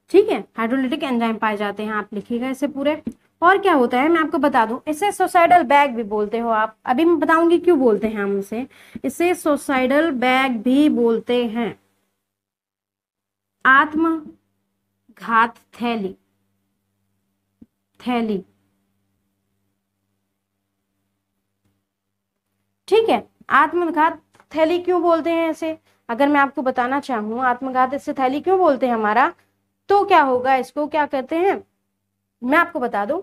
ठीक है हाइड्रोलिटिक एंजाइम पाए जाते हैं आप लिखिएगा इसे पूरे और क्या होता है मैं आपको बता दूं इसे सोसाइडल बैग भी बोलते हो आप अभी मैं बताऊंगी क्यों बोलते हैं हम इसे इसे सोसाइडल बैग भी बोलते हैं आत्म घात थैली थैली ठीक है आत्मघात थैली क्यों बोलते हैं इसे अगर मैं आपको बताना चाहूं आत्मघात इसे थैली क्यों बोलते हैं हमारा तो क्या होगा इसको क्या कहते हैं मैं आपको बता दूं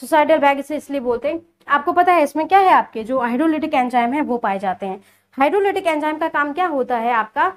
सुसाइडल बैग इसे इसलिए बोलते हैं आपको पता है इसमें क्या है आपके जो हाइड्रोलिटिक एंजाइम है वो पाए जाते हैं हाइड्रोलिटिक एंजाइम का काम क्या होता है आपका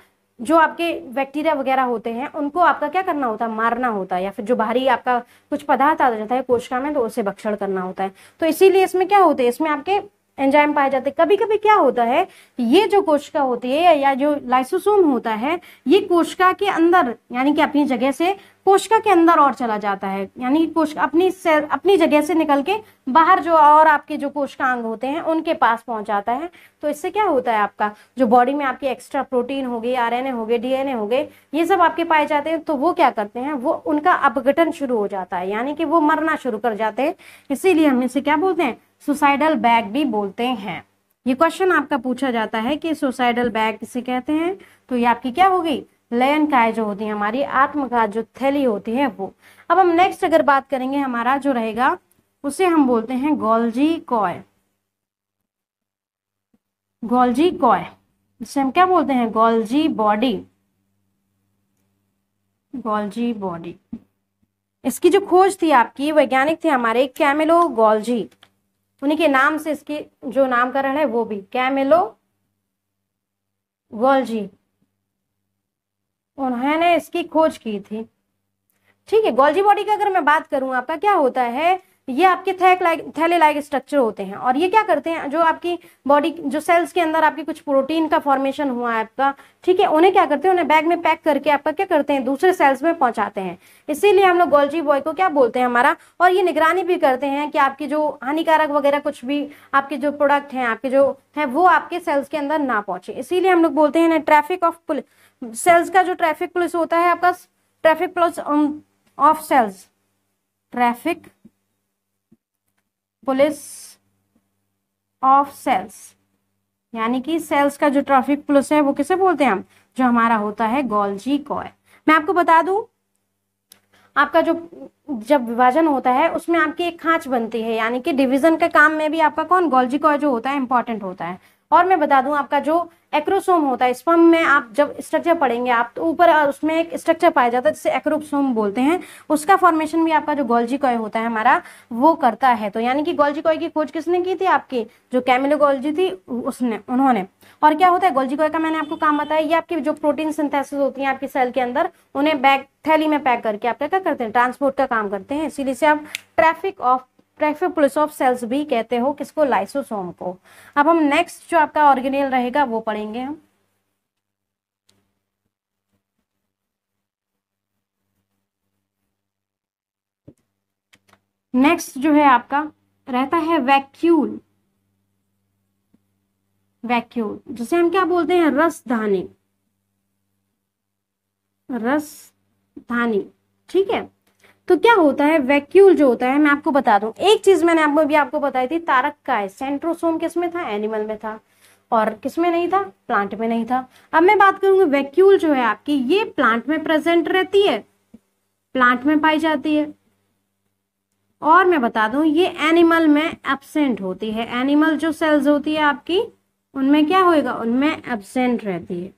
जो आपके बैक्टीरिया वगैरह होते हैं उनको आपका क्या करना होता है मारना होता है या फिर जो बाहरी आपका कुछ पदार्थ आ जाता है कोशिका में तो उसे भक्षण करना होता है तो इसीलिए इसमें क्या होते हैं इसमें आपके एंजाइम पाए जाते हैं कभी कभी क्या होता है ये जो कोशिका होती है या जो लाइसोसोम होता है ये कोशिका के अंदर यानी कि अपनी जगह से कोशिका के अंदर और चला जाता है यानी कोशिका अपनी अपनी जगह से निकल के बाहर जो और आपके जो कोशिकांग होते हैं उनके पास पहुंच जाता है तो इससे क्या होता है आपका जो बॉडी में आपके एक्स्ट्रा प्रोटीन हो गई आर हो गए डीएनए हो गए ये सब आपके पाए जाते हैं तो वो क्या करते हैं वो उनका अपघटन शुरू हो जाता है यानी कि वो मरना शुरू कर जाते हैं इसीलिए हम इसे क्या बोलते हैं सुसाइडल बैग भी बोलते हैं ये क्वेश्चन आपका पूछा जाता है कि सुसाइडल बैग किसे कहते हैं तो ये आपकी क्या होगी लयन काय जो होती है हमारी आत्मघात जो थैली होती है वो अब हम नेक्स्ट अगर बात करेंगे हमारा जो रहेगा उसे हम बोलते हैं गोल्जी कॉय गोल्जी कॉय जिसे हम क्या बोलते हैं गोल्जी बॉडी गोल्जी बॉडी इसकी जो खोज थी आपकी वैज्ञानिक थे हमारे कैमेलो गोलजी उन्हीं के नाम से इसकी जो नामकरण है वो भी कैमेलो गोल्जी उन्होंने इसकी खोज की थी ठीक है गोल्जी बॉडी की अगर मैं बात करूं आपका क्या होता है ये आपके थैक लाइक थैले लाइक स्ट्रक्चर होते हैं और ये क्या करते हैं जो आपकी बॉडी जो सेल्स के अंदर आपके कुछ प्रोटीन का फॉर्मेशन हुआ है आपका ठीक है उन्हें क्या करते हैं उन्हें बैग में पैक करके आपका क्या करते हैं दूसरे सेल्स में पहुंचाते हैं इसीलिए हम लोग गोल्जी बॉय को क्या बोलते हैं हमारा और ये निगरानी भी करते हैं कि आपकी जो हानिकारक वगैरह कुछ भी आपके जो प्रोडक्ट हैं आपके जो है वो आपके सेल्स के अंदर ना पहुंचे इसीलिए हम लोग बोलते हैं ट्रैफिक ऑफ पुलिस सेल्स का जो ट्रैफिक पुलिस होता है आपका traffic police of cells traffic police of cells यानी कि सेल्स का जो ट्रैफिक पुलिस है वो किसे बोलते हैं हम जो हमारा होता है गोल्जी कॉय मैं आपको बता दूं आपका जो जब विभाजन होता है उसमें आपकी एक खांच बनती है यानी कि डिवीजन के काम में भी आपका कौन गोल्जी कॉय जो होता है इंपॉर्टेंट होता है और मैं बता दूं आपका जो एक्रोसोम होता है स्पम में आप जब स्ट्रक्चर पढ़ेंगे आप तो ऊपर उसमें एक स्ट्रक्चर पाया जाता है जिसे एक्रोसोम बोलते हैं उसका फॉर्मेशन भी आपका जो गोल्जी कॉय होता है हमारा वो करता है तो यानी कि गोल्जी कॉय की खोज किसने की थी आपकी जो गोल्जी थी उसने उन्होंने और क्या होता है गोल्जी कॉय का मैंने आपको काम बताया ये आपकी जो प्रोटीन सिंथेसिस होती है आपकी सेल के अंदर उन्हें बैग थैली में पैक करके आप क्या करते हैं ट्रांसपोर्ट का काम करते हैं इसीलिए आप traffic of traffic police of cells भी कहते हो किसको लाइसोसोम को अब हम नेक्स्ट जो आपका ऑर्गेनियल रहेगा वो पढ़ेंगे हम नेक्स्ट जो है आपका रहता है वैक्यूल वैक्यूल जिसे हम क्या बोलते हैं रस धानी रस धानी ठीक है तो क्या होता है वैक्यूल जो होता है मैं आपको बता दूं एक चीज मैंने आपको भी आपको बताई थी तारक का है सेंट्रोसोम किस में था एनिमल में था और किस में नहीं था प्लांट में नहीं था अब मैं बात करूंगी वैक्यूल जो है आपकी ये प्लांट में प्रेजेंट रहती है प्लांट में पाई जाती है और मैं बता दूं ये एनिमल में एबसेंट होती है एनिमल जो सेल्स होती है आपकी उनमें क्या होएगा उनमें एबसेंट रहती है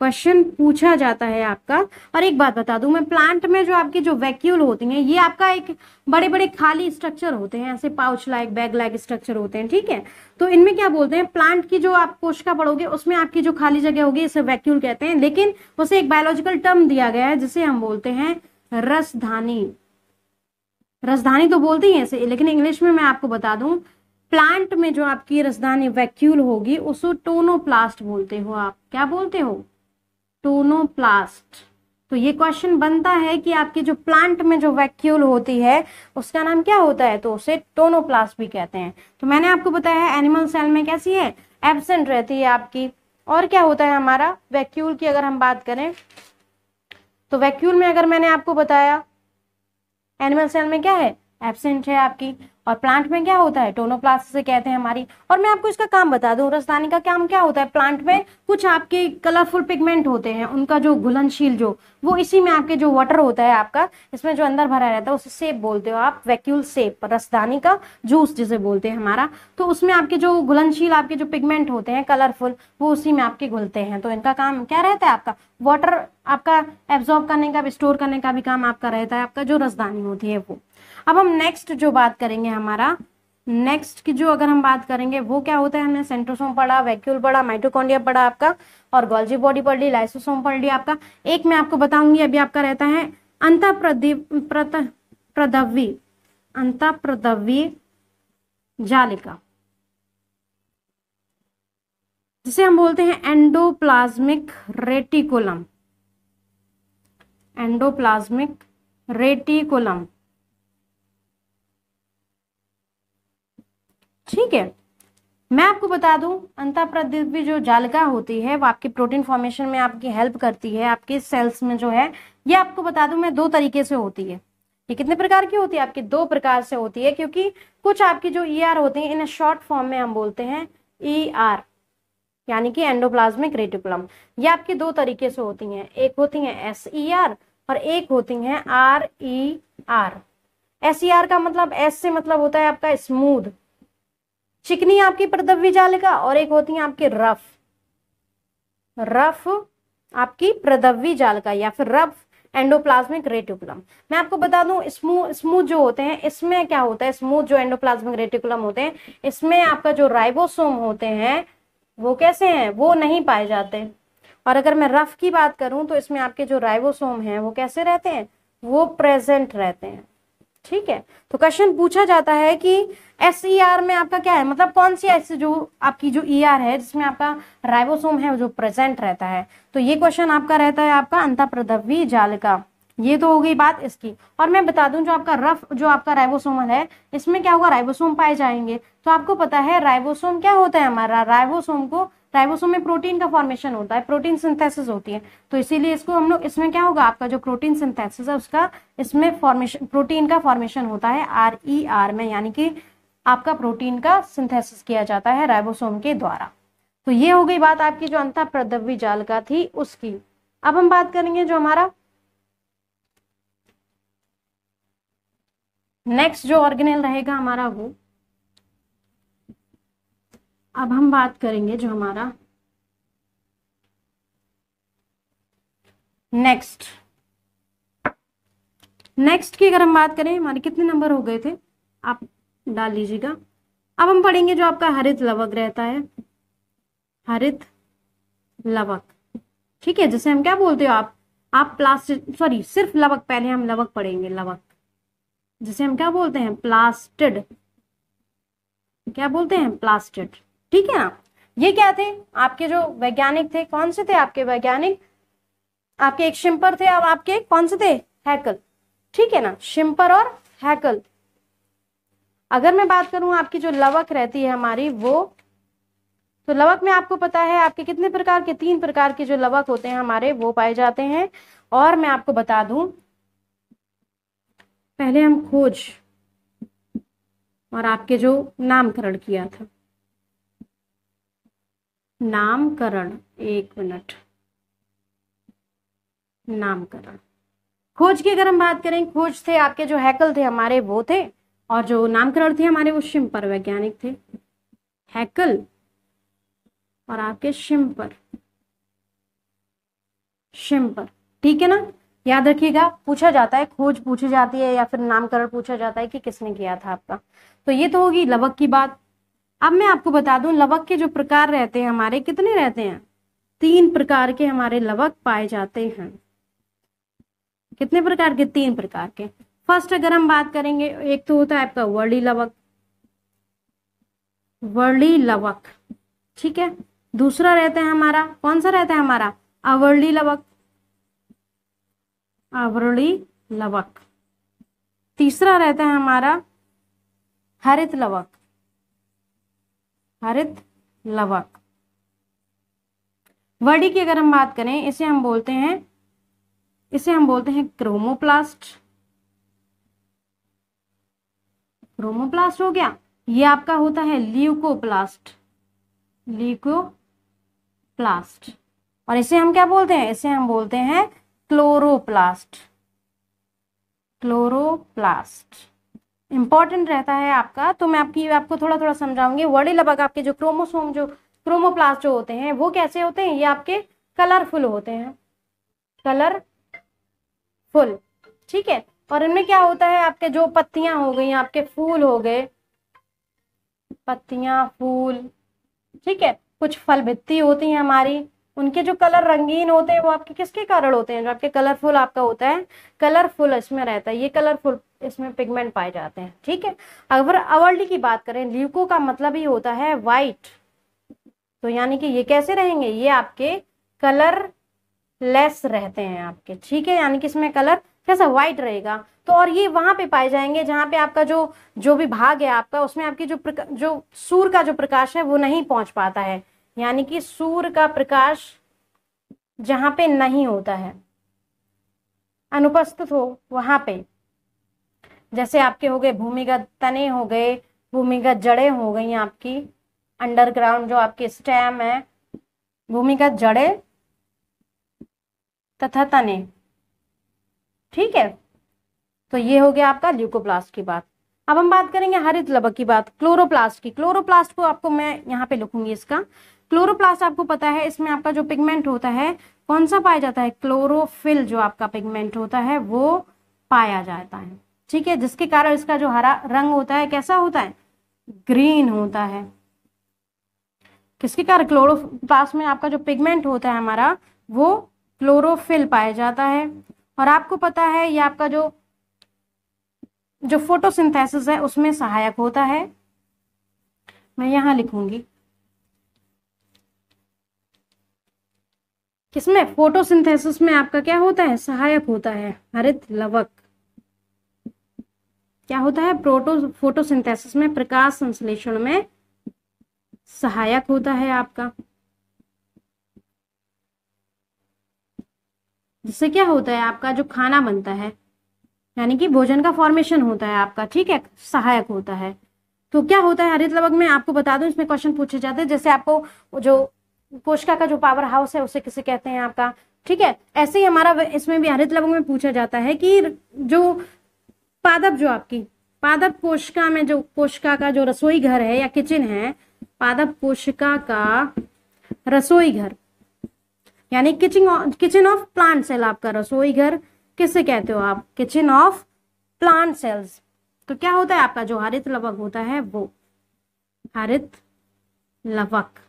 क्वेश्चन पूछा जाता है आपका और एक बात बता दूं मैं प्लांट में जो आपके जो वैक्यूल होती हैं ये आपका एक बड़े बड़े खाली स्ट्रक्चर होते हैं ऐसे pouch like bag like structure होते हैं ठीक है तो इनमें क्या बोलते हैं प्लांट की जो आप कोशिका पढ़ोगे उसमें आपकी जो खाली जगह होगी इसे वैक्यूल कहते हैं लेकिन उसे एक बायोलॉजिकल टर्म दिया गया है जिसे हम बोलते हैं रसधानी रसधानी तो बोलते ही ऐसे लेकिन इंग्लिश में मैं आपको बता दूं प्लांट में जो आपकी रसधानी वैक्यूल होगी उसे टोनोप्लास्ट बोलते हो आप क्या बोलते हो टूनोप्लास्ट तो ये क्वेश्चन बनता है कि आपके जो प्लांट में जो वैक्यूल होती है उसका नाम क्या होता है तो उसे टोनोप्लास्ट भी कहते हैं तो मैंने आपको बताया है एनिमल सेल में कैसी है एबसेंट रहती है आपकी और क्या होता है हमारा वैक्यूल की अगर हम बात करें तो वैक्यूल में अगर मैंने आपको बताया एनिमल सेल में क्या है एबसेंट है आपकी और प्लांट में क्या होता है टोनोप्लास्ट से कहते हैं हमारी और मैं आपको इसका काम बता दूं रसदानी का काम क्या होता है प्लांट में कुछ आपके कलरफुल पिगमेंट होते हैं उनका जो घुलनशील जो वो इसी में आपके जो वाटर होता है आपका इसमें जो अंदर भरा रहता है उसे सेप बोलते हो आप वैक्यूल सेप रसदानी का जूस जिसे बोलते हैं हमारा तो उसमें आपके जो घुलनशील आपके जो पिगमेंट होते हैं कलरफुल वो उसी में आपके घुलते हैं तो इनका काम क्या रहता है आपका वाटर आपका एब्जॉर्ब करने का स्टोर करने का भी काम आपका रहता है आपका जो रसदानी होती है वो अब हम नेक्स्ट जो बात करेंगे हमारा नेक्स्ट की जो अगर हम बात करेंगे वो क्या होता है हमने सेंट्रोसोम पढ़ा वैक्यूल पढ़ा माइटोकॉन्ड्रिया पढ़ा आपका और गोल्जी बॉडी पढ़ ली लाइसोसोम पढ़ लिया आपका एक मैं आपको बताऊंगी अभी आपका रहता है अंत प्रदवी अंत प्रदवी जालिका जिसे हम बोलते हैं एंडोप्लाज्मिक रेटिकुलम एंडोप्लाज्मिक रेटिकुलम ठीक है मैं आपको बता दूं अंता प्रद्वीपी जो जालिका होती है वो आपकी प्रोटीन फॉर्मेशन में आपकी हेल्प करती है आपके सेल्स में जो है ये आपको बता दूं मैं दो तरीके से होती है ये कितने प्रकार की होती है आपके दो प्रकार से होती है क्योंकि कुछ आपकी जो ई ER होती है इन्हें शॉर्ट फॉर्म में हम बोलते हैं ई e ER, यानी कि एंडोप्लाज्मिक रेटिकुलम ये आपकी दो तरीके से होती हैं एक होती है एस ई आर और एक होती है R E R S E R का मतलब एस से मतलब होता है आपका स्मूथ चिकनी आपकी प्रदव्य जालिका और एक होती है आपकी रफ रफ आपकी प्रदव्य जालिका या फिर रफ एंडोप्लाज्मिक रेटिकुलम मैं आपको बता दूं स्मूथ स्मूथ जो होते हैं इसमें क्या होता है स्मूथ जो एंडोप्लाज्मिक रेटिकुलम होते हैं इसमें आपका जो राइबोसोम होते हैं वो कैसे हैं वो नहीं पाए जाते और अगर मैं रफ की बात करूं तो इसमें आपके जो राइबोसोम हैं वो कैसे रहते हैं वो प्रेजेंट रहते हैं ठीक है तो क्वेश्चन पूछा जाता है कि एस ई आर में आपका क्या है मतलब कौन सी ऐसी जो आपकी जो ई e ER आर है जिसमें आपका राइबोसोम है जो प्रेजेंट रहता है तो ये क्वेश्चन आपका रहता है आपका अंतप्रदवी जाल का ये तो हो गई बात इसकी और मैं बता दूं जो आपका रफ जो आपका राइबोसोमल है इसमें क्या होगा राइबोसोम पाए जाएंगे तो आपको पता है राइबोसोम क्या होता है हमारा राइबोसोम को राइबोसोम में प्रोटीन का फॉर्मेशन होता है प्रोटीन सिंथेसिस होती है तो इसीलिए इसको हम लोग इसमें क्या होगा आपका जो प्रोटीन सिंथेसिस है उसका इसमें फॉर्मेशन प्रोटीन का फॉर्मेशन होता है आर ई आर में यानी कि आपका प्रोटीन का सिंथेसिस किया जाता है राइबोसोम के द्वारा तो ये हो गई बात आपकी जो अंत प्रदवी जाल का थी उसकी अब हम बात करेंगे जो हमारा नेक्स्ट जो ऑर्गेनेल रहेगा हमारा वो अब हम बात करेंगे जो हमारा नेक्स्ट नेक्स्ट की अगर हम बात करें हमारे कितने नंबर हो गए थे आप डाल लीजिएगा अब हम पढ़ेंगे जो आपका हरित लवक रहता है हरित लवक ठीक है जैसे हम क्या बोलते हो आप आप प्लास्टिक सॉरी सिर्फ लवक पहले हम लवक पढ़ेंगे लवक जिसे हम क्या बोलते हैं प्लास्टिड क्या बोलते हैं प्लास्टिड ठीक है ना ये क्या थे आपके जो वैज्ञानिक थे कौन से थे आपके वैज्ञानिक आपके एक शिम्पर थे अब आपके कौन से थे हैकल ठीक है ना शिम्पर और हैकल अगर मैं बात करूं आपकी जो लवक रहती है हमारी वो तो लवक में आपको पता है आपके कितने प्रकार के तीन प्रकार के जो लवक होते हैं हमारे वो पाए जाते हैं और मैं आपको बता दूं पहले हम खोज और आपके जो नामकरण किया था नामकरण एक मिनट नामकरण खोज की अगर हम बात करें खोज थे आपके जो हैकल थे हमारे वो थे और जो नामकरण थे हमारे वो शिम्पर वैज्ञानिक थे हैकल और आपके शिम्पर शिम्पर ठीक है ना याद रखिएगा पूछा जाता है खोज पूछी जाती है या फिर नामकरण पूछा जाता है कि किसने किया था आपका तो ये तो होगी लवक की बात अब मैं आपको बता दूं लवक के जो प्रकार रहते हैं हमारे कितने रहते हैं तीन प्रकार के हमारे लवक पाए जाते हैं कितने प्रकार के तीन प्रकार के फर्स्ट अगर हम बात करेंगे एक तो होता है आपका वर्ली लवक वर्ली लवक ठीक है दूसरा रहता है हमारा कौन सा रहता है हमारा अवर्ली लवक अवर्ली लवक तीसरा रहता है हमारा हरित लवक हरित लवक वर्डी की अगर हम बात करें इसे हम बोलते हैं इसे हम बोलते हैं क्रोमोप्लास्ट क्रोमोप्लास्ट हो गया ये आपका होता है ल्यूकोप्लास्ट ल्यूकोप्लास्ट और इसे हम क्या बोलते हैं इसे हम बोलते हैं क्लोरोप्लास्ट क्लोरोप्लास्ट इंपॉर्टेंट रहता है आपका तो मैं आपकी आपको थोड़ा थोड़ा समझाऊंगी वर्डे लगभग आपके जो क्रोमोसोम जो क्रोमोप्लास्ट जो होते हैं वो कैसे होते हैं ये आपके कलरफुल होते हैं कलर फुल ठीक है और इनमें क्या होता है आपके जो पत्तियां हो गई आपके फूल हो गए पत्तियां फूल ठीक है कुछ फल भित्ती होती हैं हमारी उनके जो कलर रंगीन होते हैं वो आपके किसके कारण होते हैं जो आपके कलरफुल आपका होता है कलरफुल इसमें रहता है ये कलरफुल इसमें पिगमेंट पाए जाते हैं ठीक है अगर अवर्ली की बात करें ल्यूको का मतलब ही होता है वाइट तो यानी कि ये कैसे रहेंगे ये आपके कलर लेस रहते हैं आपके ठीक है यानी कि इसमें कलर कैसा व्हाइट रहेगा तो और ये वहां पे पाए जाएंगे जहां पे आपका जो जो भी भाग है आपका उसमें आपकी जो जो सूर का जो प्रकाश है वो नहीं पहुंच पाता है यानी कि सूर्य का प्रकाश जहाँ पे नहीं होता है अनुपस्थित हो वहाँ पे जैसे आपके हो गए भूमिगत तने हो गए भूमिगत जड़ें हो गई आपकी अंडरग्राउंड जो आपके स्टेम है भूमिगत जड़ें तथा तने ठीक है तो ये हो गया आपका ल्यूकोप्लास्ट की बात अब हम बात करेंगे हरित लवक की बात क्लोरोप्लास्ट की क्लोरोप्लास्ट को आपको मैं यहाँ पे लिखूंगी इसका क्लोरोप्लास्ट आपको पता है इसमें आपका जो पिगमेंट होता है कौन सा पाया जाता है क्लोरोफिल जो आपका पिगमेंट होता है वो पाया जाता है ठीक है जिसके कारण इसका जो हरा रंग होता है कैसा होता है ग्रीन होता है किसके कारण क्लोरोप्लास्ट में आपका जो पिगमेंट होता है हमारा वो क्लोरोफिल पाया जाता है और आपको पता है ये आपका जो जो फोटोसिंथेसिस है उसमें सहायक होता है मैं यहां लिखूंगी किसमें फोटोसिंथेसिस में आपका क्या होता है सहायक होता है हरित लवक क्या होता है प्रोटो फोटोसिंथेसिस में प्रकाश संश्लेषण में सहायक होता है आपका जिससे क्या होता है आपका जो खाना बनता है यानी कि भोजन का फॉर्मेशन होता है आपका ठीक है सहायक होता है तो क्या होता है हरित लवक में आपको बता दूं इसमें क्वेश्चन पूछे जाते हैं जैसे आपको जो कोशिका का जो पावर हाउस है उसे किसे कहते हैं आपका ठीक है ऐसे ही हमारा इसमें भी हरित लवंग में पूछा जाता है कि जो पादप जो आपकी पादप कोशिका में जो कोशिका का जो रसोई घर है या किचन है पादप कोशिका का रसोई घर यानी kitchen kitchen of plant cell आपका रसोई घर किसे कहते हो आप किचन ऑफ प्लांट सेल्स तो क्या होता है आपका जो हरित लवक होता है वो हरित लवक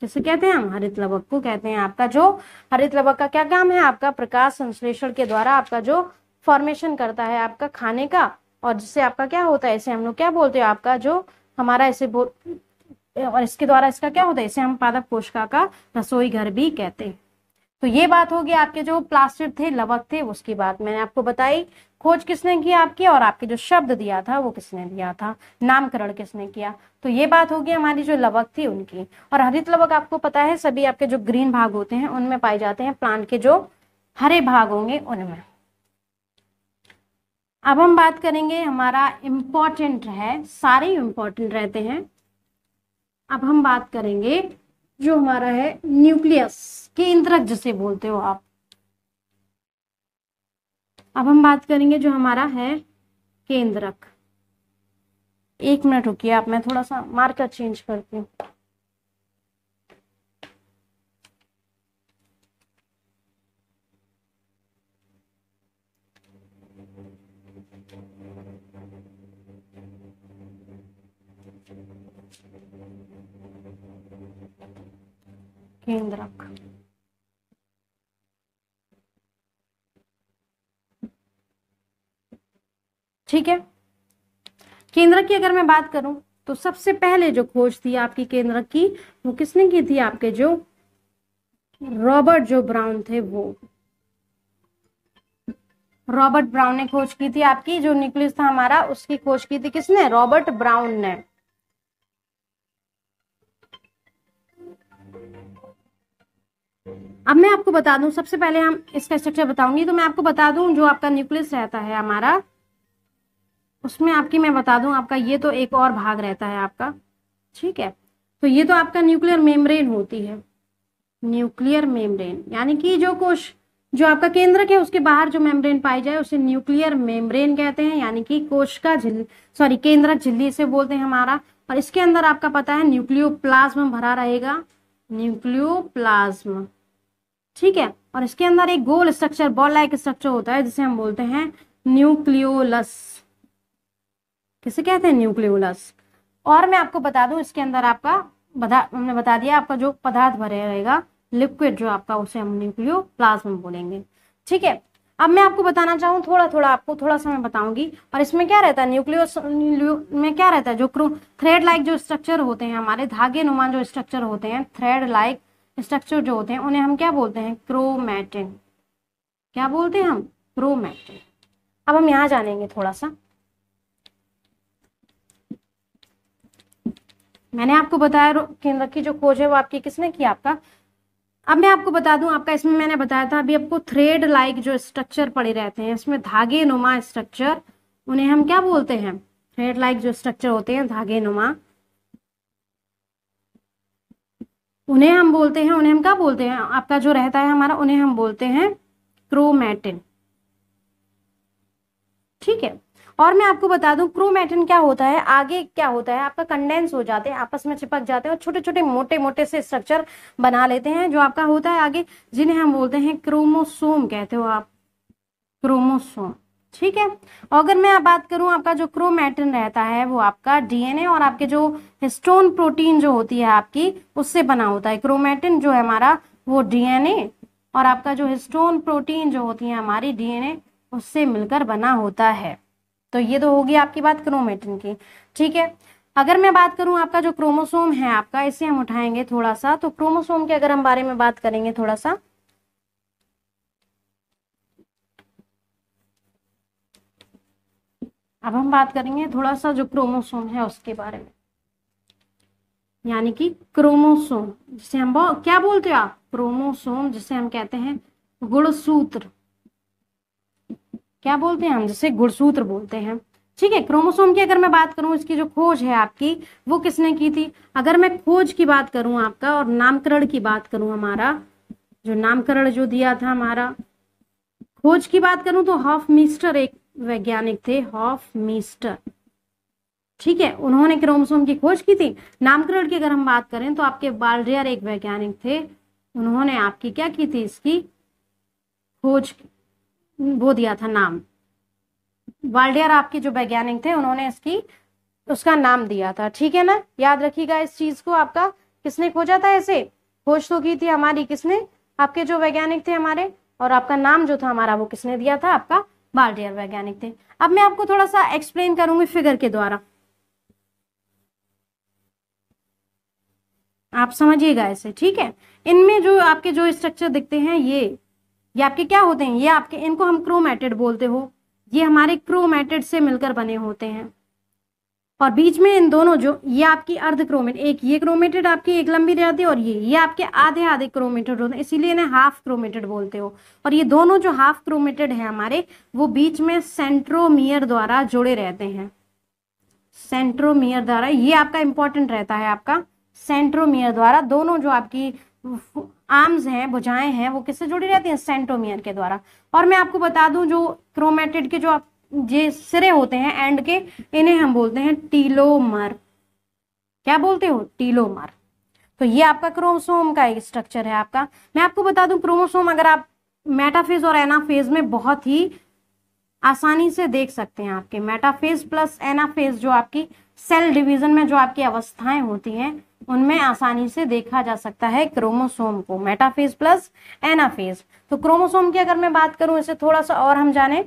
किसे कहते हैं हम हरित लवक को कहते हैं आपका जो हरित लवक का क्या काम है आपका प्रकाश संश्लेषण के द्वारा आपका जो फॉर्मेशन करता है आपका खाने का और जिससे आपका क्या होता है इसे हम लोग क्या बोलते हैं आपका जो हमारा ऐसे और इसके द्वारा इसका क्या होता है इसे हम पादप कोशिका का रसोई घर भी कहते हैं तो ये बात होगी आपके जो प्लास्टिड थे लवक थे उसकी बात मैंने आपको बताई खोज किसने की आपकी और आपके जो शब्द दिया था वो किसने दिया था नामकरण किसने किया तो ये बात होगी हमारी जो लवक थी उनकी और हरित लवक आपको पता है सभी आपके जो ग्रीन भाग होते हैं उनमें पाए जाते हैं प्लांट के जो हरे भाग होंगे उनमें अब हम बात करेंगे हमारा इम्पोर्टेंट है सारे इम्पोर्टेंट रहते हैं अब हम बात करेंगे जो हमारा है न्यूक्लियस केंद्रक जिसे बोलते हो आप अब हम बात करेंगे जो हमारा है केंद्रक एक मिनट रुकिए आप मैं थोड़ा सा मार्कर चेंज करती हूँ केंद्रक की अगर मैं बात करूं तो सबसे पहले जो खोज थी आपकी केंद्र की वो किसने की थी आपके जो रॉबर्ट जो ब्राउन थे वो रॉबर्ट ब्राउन ने खोज की थी आपकी जो न्यूक्लियस था हमारा उसकी खोज की थी किसने रॉबर्ट ब्राउन ने अब मैं आपको बता दूं सबसे पहले हम इसका स्ट्रक्चर बताऊंगी तो मैं आपको बता दूं जो आपका न्यूक्लियस रहता है हमारा उसमें आपकी मैं बता दूं आपका ये तो एक और भाग रहता है आपका ठीक है तो ये तो आपका न्यूक्लियर मेम्ब्रेन होती है न्यूक्लियर मेम्ब्रेन यानी कि जो कोश जो आपका केंद्रक है उसके बाहर जो मेम्ब्रेन पाई जाए उसे न्यूक्लियर मेम्ब्रेन कहते हैं यानी कि कोश का झिल्ली सॉरी केंद्रक झिल्ली से बोलते हैं हमारा और इसके अंदर आपका पता है न्यूक्लियो भरा रहेगा न्यूक्लियो ठीक है और इसके अंदर एक गोल स्ट्रक्चर बॉल लाइक स्ट्रक्चर होता है जिसे हम बोलते हैं न्यूक्लियोलस किसे कहते हैं न्यूक्लियोलस और मैं आपको बता दूं इसके अंदर आपका बता हमने बता दिया आपका जो पदार्थ भरे रहेगा लिक्विड जो आपका उसे हम न्यूक्लियो प्लाज्म बोलेंगे ठीक है अब मैं आपको बताना चाहूँ थोड़ा थोड़ा आपको थोड़ा सा मैं बताऊंगी और इसमें क्या रहता है न्यूक्लियस में क्या रहता है जो क्रू थ्रेड लाइक जो स्ट्रक्चर होते हैं हमारे धागे नुमान जो स्ट्रक्चर होते हैं थ्रेड लाइक स्ट्रक्चर जो होते हैं उन्हें हम क्या बोलते हैं क्रोमैटिन क्या बोलते हैं हम क्रोमैटिन अब हम यहाँ जानेंगे थोड़ा सा मैंने आपको बताया केंद्र की जो खोज है वो आपकी किसने की आपका अब मैं आपको बता दूं आपका इसमें मैंने बताया था अभी आपको थ्रेड लाइक जो स्ट्रक्चर पड़े रहते हैं इसमें धागे नुमा स्ट्रक्चर उन्हें हम क्या बोलते हैं थ्रेड लाइक जो स्ट्रक्चर होते हैं धागे नुमा उन्हें हम बोलते हैं उन्हें हम क्या बोलते हैं आपका जो रहता है हमारा उन्हें हम बोलते हैं क्रोमैटिन ठीक है और मैं आपको बता दूं क्रोमेटिन क्या होता है आगे क्या होता है आपका कंडेंस हो जाते हैं आपस में चिपक जाते हैं और छोटे छोटे मोटे मोटे से स्ट्रक्चर बना लेते हैं जो आपका होता है आगे जिन्हें हम बोलते हैं क्रोमोसोम कहते हो आप क्रोमोसोम ठीक है अगर मैं बात करूं आपका जो क्रोमेटिन रहता है वो आपका डीएनए और आपके जो हिस्टोन प्रोटीन जो होती है आपकी उससे बना होता है क्रोमेटिन जो है हमारा वो डीएनए और आपका जो हिस्टोन प्रोटीन जो होती है हमारी डीएनए उससे मिलकर बना होता है तो ये तो होगी आपकी बात क्रोमेटिन की ठीक है अगर मैं बात करूं आपका जो क्रोमोसोम है आपका इसे हम उठाएंगे थोड़ा सा तो क्रोमोसोम के अगर हम बारे में बात करेंगे थोड़ा सा अब हम बात करेंगे थोड़ा सा जो क्रोमोसोम है उसके बारे में यानी कि क्रोमोसोम जिसे हम क्या बोलते हो आप क्रोमोसोम जिसे हम कहते हैं गुणसूत्र क्या बोलते हैं हम जिसे गुड़सूत्र बोलते हैं ठीक है क्रोमोसोम की अगर मैं बात करूं इसकी जो खोज है आपकी वो किसने की थी अगर मैं खोज की बात करूं आपका और नामकरण की बात करूं हमारा जो नामकरण जो दिया था हमारा खोज की बात करूं तो हॉफ मिस्टर एक वैज्ञानिक थे हॉफ मिस्टर ठीक है उन्होंने क्रोमोसोम की खोज की थी नामकरण की अगर हम बात करें तो आपके बाल्ड्रियर एक वैज्ञानिक थे उन्होंने आपकी क्या की थी इसकी खोज की वो दिया था नाम वाल्डियर आपके जो वैज्ञानिक थे उन्होंने इसकी उसका नाम दिया था ठीक है ना याद रखिएगा इस चीज को आपका किसने खोजा था ऐसे खोज तो की थी हमारी किसने आपके जो वैज्ञानिक थे हमारे और आपका नाम जो था हमारा वो किसने दिया था आपका बाल्डियर वैज्ञानिक थे अब मैं आपको थोड़ा सा एक्सप्लेन करूंगी फिगर के द्वारा आप समझिएगा ऐसे ठीक है इनमें जो आपके जो स्ट्रक्चर दिखते हैं ये ये आपके क्या होते हैं ये आपके इनको हम क्रोमेटेड बोलते हो ये हमारे क्रोमेटेड से मिलकर बने होते हैं और बीच में इन दोनों जो ये आपकी अर्ध क्रोमेट एक ये क्रोमेटेड आपकी एक लंबी रहती है और ये ये आपके आधे आधे क्रोमेटेड होते हैं इसीलिए इन्हें हाफ क्रोमेटेड बोलते हो और ये दोनों जो हाफ क्रोमेटेड है हमारे वो बीच में सेंट्रोमियर द्वारा जुड़े रहते हैं सेंट्रोमियर द्वारा ये आपका इंपॉर्टेंट रहता है आपका सेंट्रोमियर द्वारा दोनों जो आपकी आर्म्स हैं भुजाएं हैं वो किससे जुड़ी रहती हैं सेंटोमियर के द्वारा और मैं आपको बता दूं जो क्रोमेटेड के जो आप ये सिरे होते हैं एंड के इन्हें हम बोलते हैं टीलोमर क्या बोलते हो टीलोमर तो ये आपका क्रोमोसोम का एक स्ट्रक्चर है आपका मैं आपको बता दूं क्रोमोसोम अगर आप मेटाफेज और एनाफेज में बहुत ही आसानी से देख सकते हैं आपके मेटाफेज प्लस एनाफेज जो आपकी सेल डिवीजन में जो आपकी अवस्थाएं होती हैं उनमें आसानी से देखा जा सकता है क्रोमोसोम को मेटाफेज प्लस एनाफेज तो क्रोमोसोम की अगर मैं बात करूं इसे थोड़ा सा और हम जाने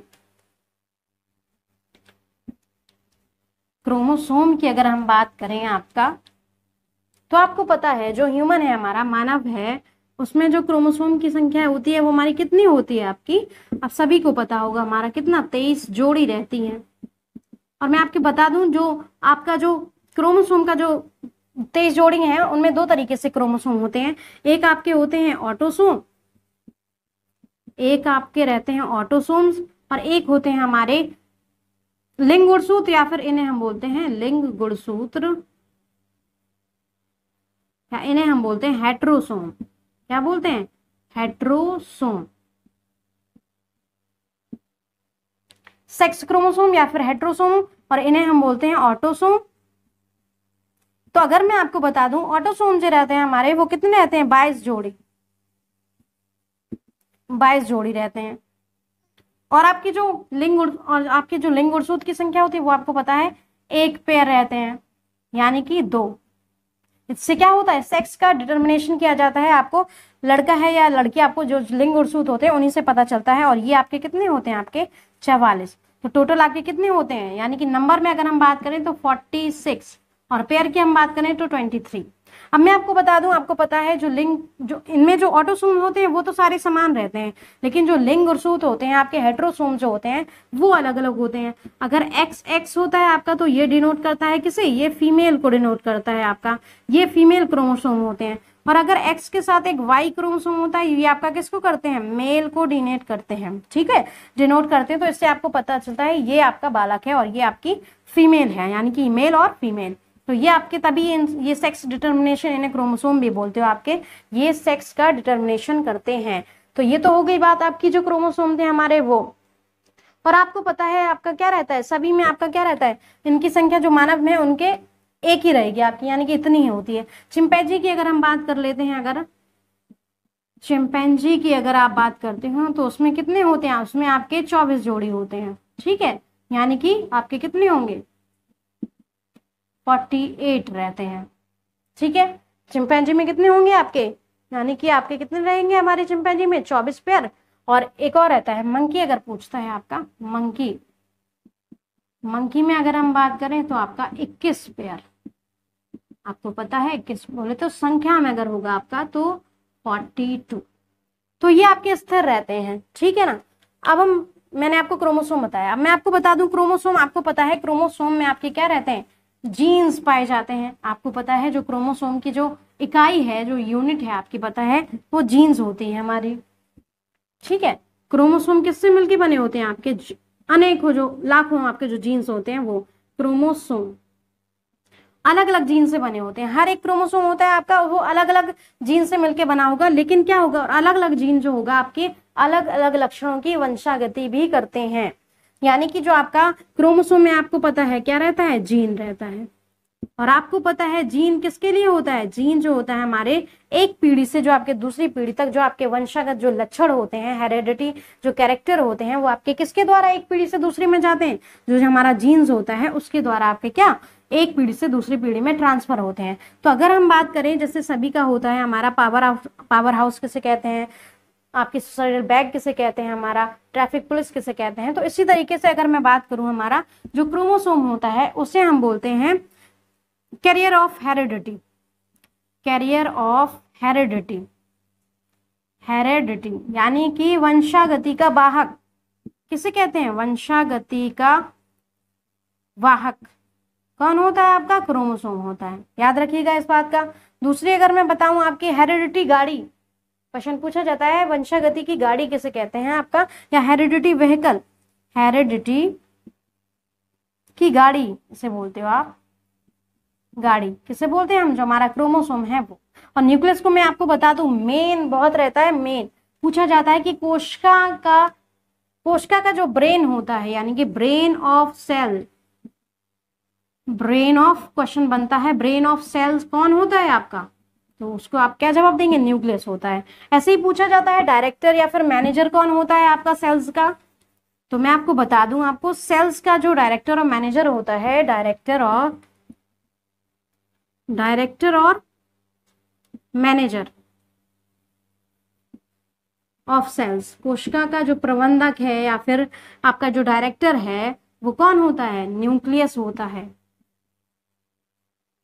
क्रोमोसोम की अगर हम बात करें आपका तो आपको पता है जो ह्यूमन है हमारा मानव है उसमें जो क्रोमोसोम की संख्या होती है वो हमारी कितनी होती है आपकी आप सभी को पता होगा हमारा कितना तेईस जोड़ी रहती है और मैं आपके बता दूं जो आपका जो क्रोमोसोम का जो तेईस जोड़ी हैं उनमें दो तरीके से क्रोमोसोम होते हैं एक आपके होते हैं ऑटोसोम एक आपके रहते हैं ऑटोसोम और एक होते हैं हमारे लिंग गुणसूत्र या फिर इन्हें हम बोलते हैं लिंग गुणसूत्र या इन्हें हम बोलते हैं हेट्रोसोम क्या बोलते हैं हेट्रोसोम सेक्स क्रोमोसोम या फिर हेट्रोसोम और इन्हें हम बोलते हैं ऑटोसोम तो अगर मैं आपको बता दूं ऑटोसोम जो रहते हैं हमारे वो कितने रहते हैं बाईस जोड़ी बाईस जोड़ी रहते हैं और आपकी जो लिंग और आपकी जो लिंग उड़सूद की संख्या होती है वो आपको पता है एक पेयर रहते हैं यानी कि दो इससे क्या होता है सेक्स का डिटर्मिनेशन किया जाता है आपको लड़का है या लड़की आपको जो लिंग उड़सूद होते हैं उन्हीं से पता चलता है और ये आपके कितने होते हैं आपके चवालीस तो टोटल आपके कितने होते हैं यानी कि नंबर में अगर हम बात करें तो फोर्टी सिक्स और पेयर की हम बात करें तो ट्वेंटी थ्री अब मैं आपको बता दूं आपको पता है जो लिंग जो इनमें जो ऑटोसोम होते हैं वो तो सारे समान रहते हैं लेकिन जो लिंग और सूत होते हैं आपके हेट्रोसोम जो होते हैं वो अलग अलग होते हैं अगर एक्स एक्स होता है आपका तो ये डिनोट करता है किसे ये फीमेल को डिनोट करता है आपका ये फीमेल क्रोमोसोम होते हैं और अगर एक्स के साथ एक वाई क्रोमोसोम होता है ये आपका किसको करते हैं मेल को डिनेट करते हैं ठीक है डिनोट करते हैं तो इससे आपको पता चलता है ये आपका बालक है और ये आपकी फीमेल है यानी कि मेल और फीमेल तो ये आपके तभी ये सेक्स डिटर्मिनेशन इन्हें क्रोमोसोम भी बोलते हो आपके ये सेक्स का डिटर्मिनेशन करते हैं तो ये तो हो गई बात आपकी जो क्रोमोसोम थे हमारे वो और आपको पता है आपका क्या रहता है सभी में आपका क्या रहता है इनकी संख्या जो मानव में उनके एक ही रहेगी आपकी यानी कि इतनी ही होती है चिंपैजी की अगर हम बात कर लेते हैं अगर चिंपैजी की अगर आप बात करते हो तो उसमें कितने होते हैं उसमें आपके चौबीस जोड़ी होते हैं ठीक है यानी कि आपके कितने होंगे फोर्टी एट रहते हैं ठीक है चिंपैनजी में कितने होंगे आपके यानी कि आपके कितने रहेंगे हमारे चिंपैनजी में चौबीस पेयर और एक और रहता है मंकी अगर पूछता है आपका मंकी मंकी में अगर हम बात करें तो आपका 21 पेयर आपको पता है 21 बोले तो संख्या में अगर होगा आपका तो 42 तो ये आपके स्थिर रहते हैं ठीक है ना अब हम मैंने आपको क्रोमोसोम बताया अब मैं आपको बता दूं क्रोमोसोम आपको पता है क्रोमोसोम में आपके क्या रहते हैं जीन्स पाए जाते हैं आपको पता है जो क्रोमोसोम की जो इकाई है जो यूनिट है आपकी पता है वो जीन्स होती है हमारी ठीक है क्रोमोसोम किससे मिलके बने होते हैं आपके अनेक हो जो लाखों आपके जो जीन्स होते हैं वो क्रोमोसोम अलग अलग जीन से बने होते हैं हर एक क्रोमोसोम होता है आपका वो अलग अलग जीन से मिलके बना होगा लेकिन क्या होगा अलग अलग जीन जो होगा आपके अलग अलग लक्षणों की वंशागति भी करते हैं यानी कि जो आपका क्रोमोसोम में आपको पता है क्या रहता है जीन रहता है और आपको पता है जीन किसके लिए होता है जीन जो होता है हमारे एक पीढ़ी से जो आपके दूसरी पीढ़ी तक जो आपके वंशागत जो लक्षण होते हैं हेरेडिटी जो कैरेक्टर होते हैं वो आपके किसके द्वारा एक पीढ़ी से दूसरी में जाते हैं जो हमारा जीन्स होता है उसके द्वारा आपके क्या एक पीढ़ी से दूसरी पीढ़ी में ट्रांसफर होते हैं तो अगर हम बात करें जैसे सभी का होता है हमारा पावर पावर हाउस किसे कहते हैं आपकी सोसाइटल बैग किसे कहते हैं हमारा ट्रैफिक पुलिस किसे कहते हैं तो इसी तरीके से अगर मैं बात करूं हमारा जो क्रोमोसोम होता है उसे हम बोलते हैं carrier of heredity carrier of heredity heredity यानी कि वंशागति का वाहक किसे कहते हैं वंशागति का वाहक कौन होता है आपका क्रोमोसोम होता है याद रखिएगा इस बात का दूसरी अगर मैं बताऊं आपकी हेरिडिटी गाड़ी क्वेश्चन पूछा जाता है वंशागति की गाड़ी किसे कहते हैं आपका या हेरिडिटी व्हीकल हेरिडिटी की गाड़ी इसे बोलते हो आप गाड़ी किसे बोलते हैं हम जो हमारा क्रोमोसोम है वो और न्यूक्लियस को मैं आपको बता दू मेन बहुत रहता है मेन पूछा जाता है कि कोशिका का कोशिका का जो ब्रेन होता है यानी कि brain of cell brain of question बनता है ब्रेन ऑफ सेल्स कौन होता है आपका तो उसको आप क्या जवाब देंगे न्यूक्लियस होता है ऐसे ही पूछा जाता है डायरेक्टर या फिर मैनेजर कौन होता है आपका सेल्स का तो मैं आपको बता दूं आपको सेल्स का जो डायरेक्टर और मैनेजर होता है डायरेक्टर और डायरेक्टर और मैनेजर ऑफ सेल्स कोशिका का जो प्रबंधक है या फिर आपका जो डायरेक्टर है वो कौन होता है न्यूक्लियस होता है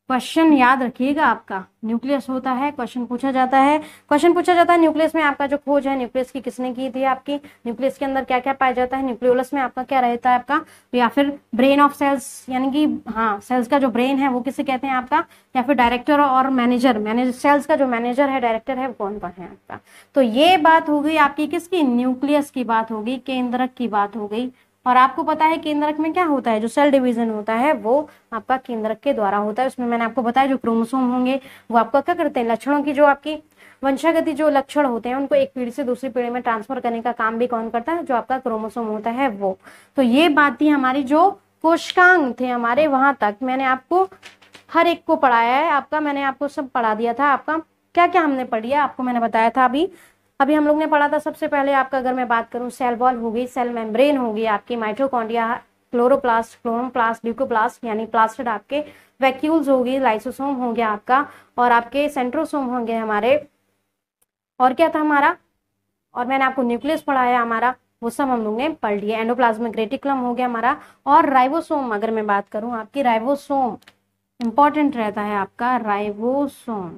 क्वेश्चन याद रखिएगा आपका न्यूक्लियस होता है क्वेश्चन पूछा जाता है क्वेश्चन पूछा जाता है न्यूक्लियस में आपका जो खोज है न्यूक्लियस की किसने की थी आपकी न्यूक्लियस के अंदर क्या क्या पाया जाता है न्यूक्लियोलस में आपका क्या रहता है आपका या फिर ब्रेन ऑफ सेल्स यानी कि हाँ सेल्स का जो ब्रेन है वो किसे कहते हैं आपका या फिर डायरेक्टर और मैनेजर मैनेजर सेल्स का जो मैनेजर है डायरेक्टर है वो कौन कौन है आपका तो ये बात हो गई आपकी किसकी न्यूक्लियस की बात हो गई केंद्रक की बात हो गई और आपको पता है केंद्रक में क्या होता है जो सेल डिवीजन होता है वो आपका केंद्रक के द्वारा होता है उसमें मैंने आपको बताया जो क्रोमोसोम होंगे वो आपका क्या करते हैं लक्षणों की जो आपकी वंशागति जो लक्षण होते हैं उनको एक पीढ़ी से दूसरी पीढ़ी में ट्रांसफर करने का काम भी कौन करता है जो आपका क्रोमोसोम होता है वो तो ये बात थी हमारी जो कोशकांग थे हमारे वहां तक मैंने आपको हर एक को पढ़ाया है आपका मैंने आपको सब पढ़ा दिया था आपका क्या क्या हमने पढ़ लिया आपको मैंने बताया था अभी अभी हम लोग ने पढ़ा था सबसे पहले आपका अगर मैं बात करूँ सेल वॉल होगी सेल मेम्ब्रेन होगी आपकी माइट्रोकॉन्डिया क्लोरोप्लास्ट क्लोरोप्लास्ट ल्यूकोप्लास्ट यानी प्लास्टिड आपके वैक्यूल्स होगी लाइसोसोम हो गया आपका और आपके सेंट्रोसोम होंगे हमारे और क्या था हमारा और मैंने आपको न्यूक्लियस पढ़ाया हमारा वो सब हम लोग ने पढ़ लिया एंडोप्लाज्मिक रेटिकुलम हो गया हमारा और राइबोसोम अगर मैं बात करूं आपकी राइबोसोम इंपॉर्टेंट रहता है आपका राइबोसोम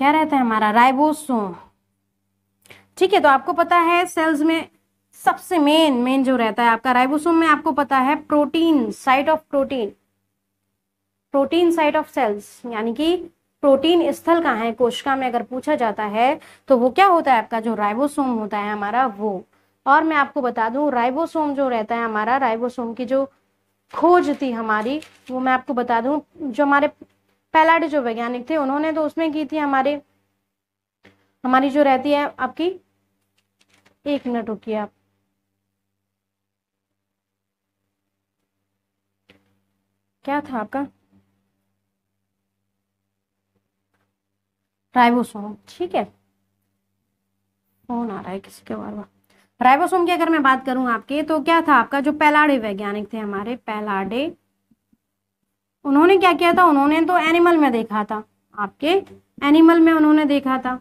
क्या रहता है हमारा राइबोसोम ठीक है तो आपको पता है सेल्स में सबसे मेन मेन जो रहता है आपका राइबोसोम में आपको पता है protein site of protein protein site of cells यानी कि प्रोटीन स्थल कहाँ है कोशिका में अगर पूछा जाता है तो वो क्या होता है आपका जो राइबोसोम होता है हमारा वो और मैं आपको बता दूं राइबोसोम जो रहता है हमारा राइबोसोम की जो खोज थी हमारी वो मैं आपको बता दूं जो हमारे पैलाड जो वैज्ञानिक थे उन्होंने तो उसमें की थी हमारे हमारी जो रहती है आपकी एक मिनट रुकी आप क्या था आपका राइबोसोम ठीक है फोन आ रहा है किसी के बार बार राइबोसोम की अगर मैं बात करूं आपके तो क्या था आपका जो पैलाडे वैज्ञानिक थे हमारे पैलाडे उन्होंने क्या किया था उन्होंने तो एनिमल में देखा था आपके एनिमल में उन्होंने देखा था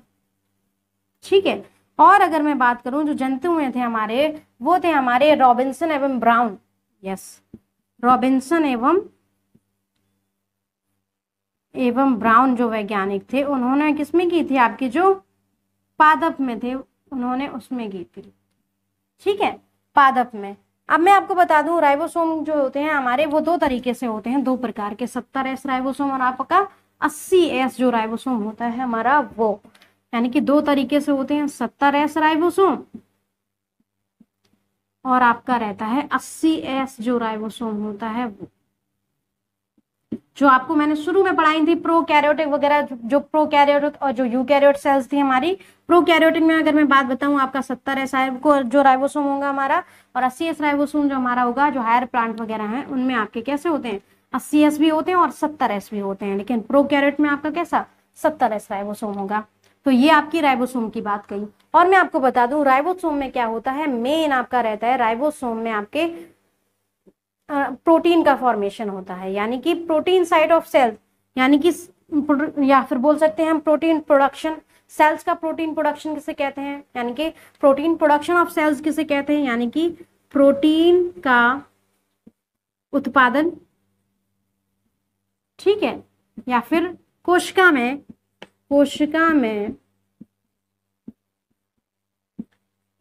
ठीक है और अगर मैं बात करूं जो जंतु में थे हमारे वो थे हमारे रॉबिन्सन एवं ब्राउन यस रॉबिन्सन एवं एवं ब्राउन जो वैज्ञानिक थे उन्होंने किसमें की थी आपके जो पादप में थे उन्होंने उसमें की थी ठीक है पादप में अब मैं आपको बता दूं राइबोसोम जो होते हैं हमारे वो दो तरीके से होते हैं दो प्रकार के सत्तर एस राइबोसोम और आपका अस्सी एस जो राइबोसोम होता है हमारा वो यानी कि दो तरीके से होते हैं सत्तर एस राइबोसोम और आपका रहता है अस्सी एस जो राइबोसोम होता है वो जो आपको मैंने शुरू में पढ़ाई थी प्रो कैरियोटिक वगैरह जो प्रो कैरियोटिक और जो यू कैरियोट सेल्स थी हमारी प्रो कैरियोटिक में अगर मैं बात बताऊं आपका सत्तर एस आई को जो राइबोसोम होगा हमारा और अस्सी एस राइबोसोम जो हमारा होगा जो हायर प्लांट वगैरह है उनमें आपके कैसे होते हैं अस्सी एस भी होते हैं और सत्तर एस भी होते हैं लेकिन प्रो कैरियोट में आपका कैसा सत्तर एस राइबोसोम होगा तो ये आपकी राइबोसोम की बात कही और मैं आपको बता दूं राइबोसोम में क्या होता है मेन आपका रहता है राइबोसोम में आपके प्रोटीन का फॉर्मेशन होता है यानी कि प्रोटीन साइड ऑफ सेल्स यानी कि या फिर बोल सकते हैं हम प्रोटीन प्रोडक्शन सेल्स का प्रोटीन प्रोडक्शन किसे कहते हैं यानी कि प्रोटीन प्रोडक्शन ऑफ सेल्स किसे कहते हैं यानी कि प्रोटीन का उत्पादन ठीक है या फिर कोशिका में कोशिका में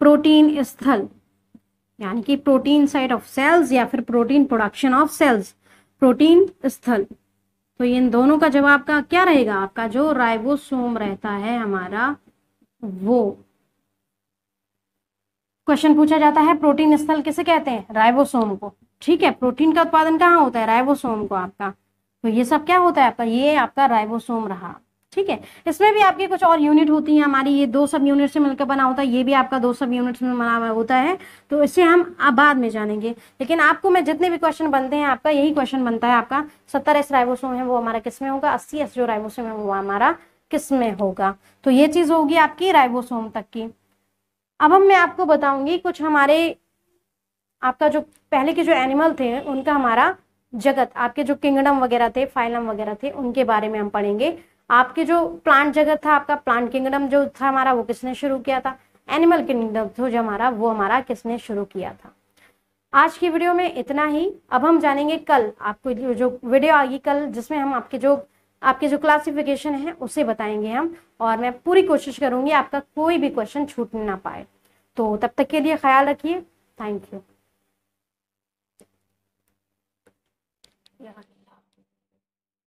प्रोटीन स्थल यानी कि प्रोटीन साइट ऑफ सेल्स या फिर protein production of cells protein स्थल तो इन दोनों का जवाब का क्या रहेगा आपका जो राइबोसोम रहता है हमारा वो क्वेश्चन पूछा जाता है प्रोटीन स्थल किसे कहते हैं राइबोसोम को ठीक है प्रोटीन का उत्पादन कहाँ होता है राइबोसोम को आपका तो ये सब क्या होता है आपका ये आपका राइबोसोम रहा ठीक है इसमें भी आपकी कुछ और यूनिट होती हैं हमारी ये दो सब यूनिट से मिलकर बना होता है ये भी आपका दो सब यूनिट्स में बना हुआ होता है तो इसे हम बाद में जानेंगे लेकिन आपको मैं जितने भी क्वेश्चन बनते हैं आपका यही क्वेश्चन बनता है आपका सत्तर एस राइबोसोम है वो हमारा किसमें होगा अस्सी एस जो राइबोसोम है वो हमारा किसमें होगा तो ये चीज होगी आपकी राइबोसोम तक की अब हम मैं आपको बताऊंगी कुछ हमारे आपका जो पहले के जो एनिमल थे उनका हमारा जगत आपके जो किंगडम वगैरह थे फाइलम वगैरह थे उनके बारे में हम पढ़ेंगे आपके जो प्लांट जगत था आपका प्लांट किंगडम जो था हमारा वो किसने शुरू किया था एनिमल किंगडम जो जो हमारा वो हमारा किसने शुरू किया था आज की वीडियो में इतना ही अब हम जानेंगे कल आपको जो वीडियो आएगी कल जिसमें हम आपके जो आपके जो क्लासिफिकेशन है उसे बताएंगे हम और मैं पूरी कोशिश करूंगी आपका कोई भी क्वेश्चन छूट ना पाए तो तब तक के लिए ख्याल रखिए थैंक यू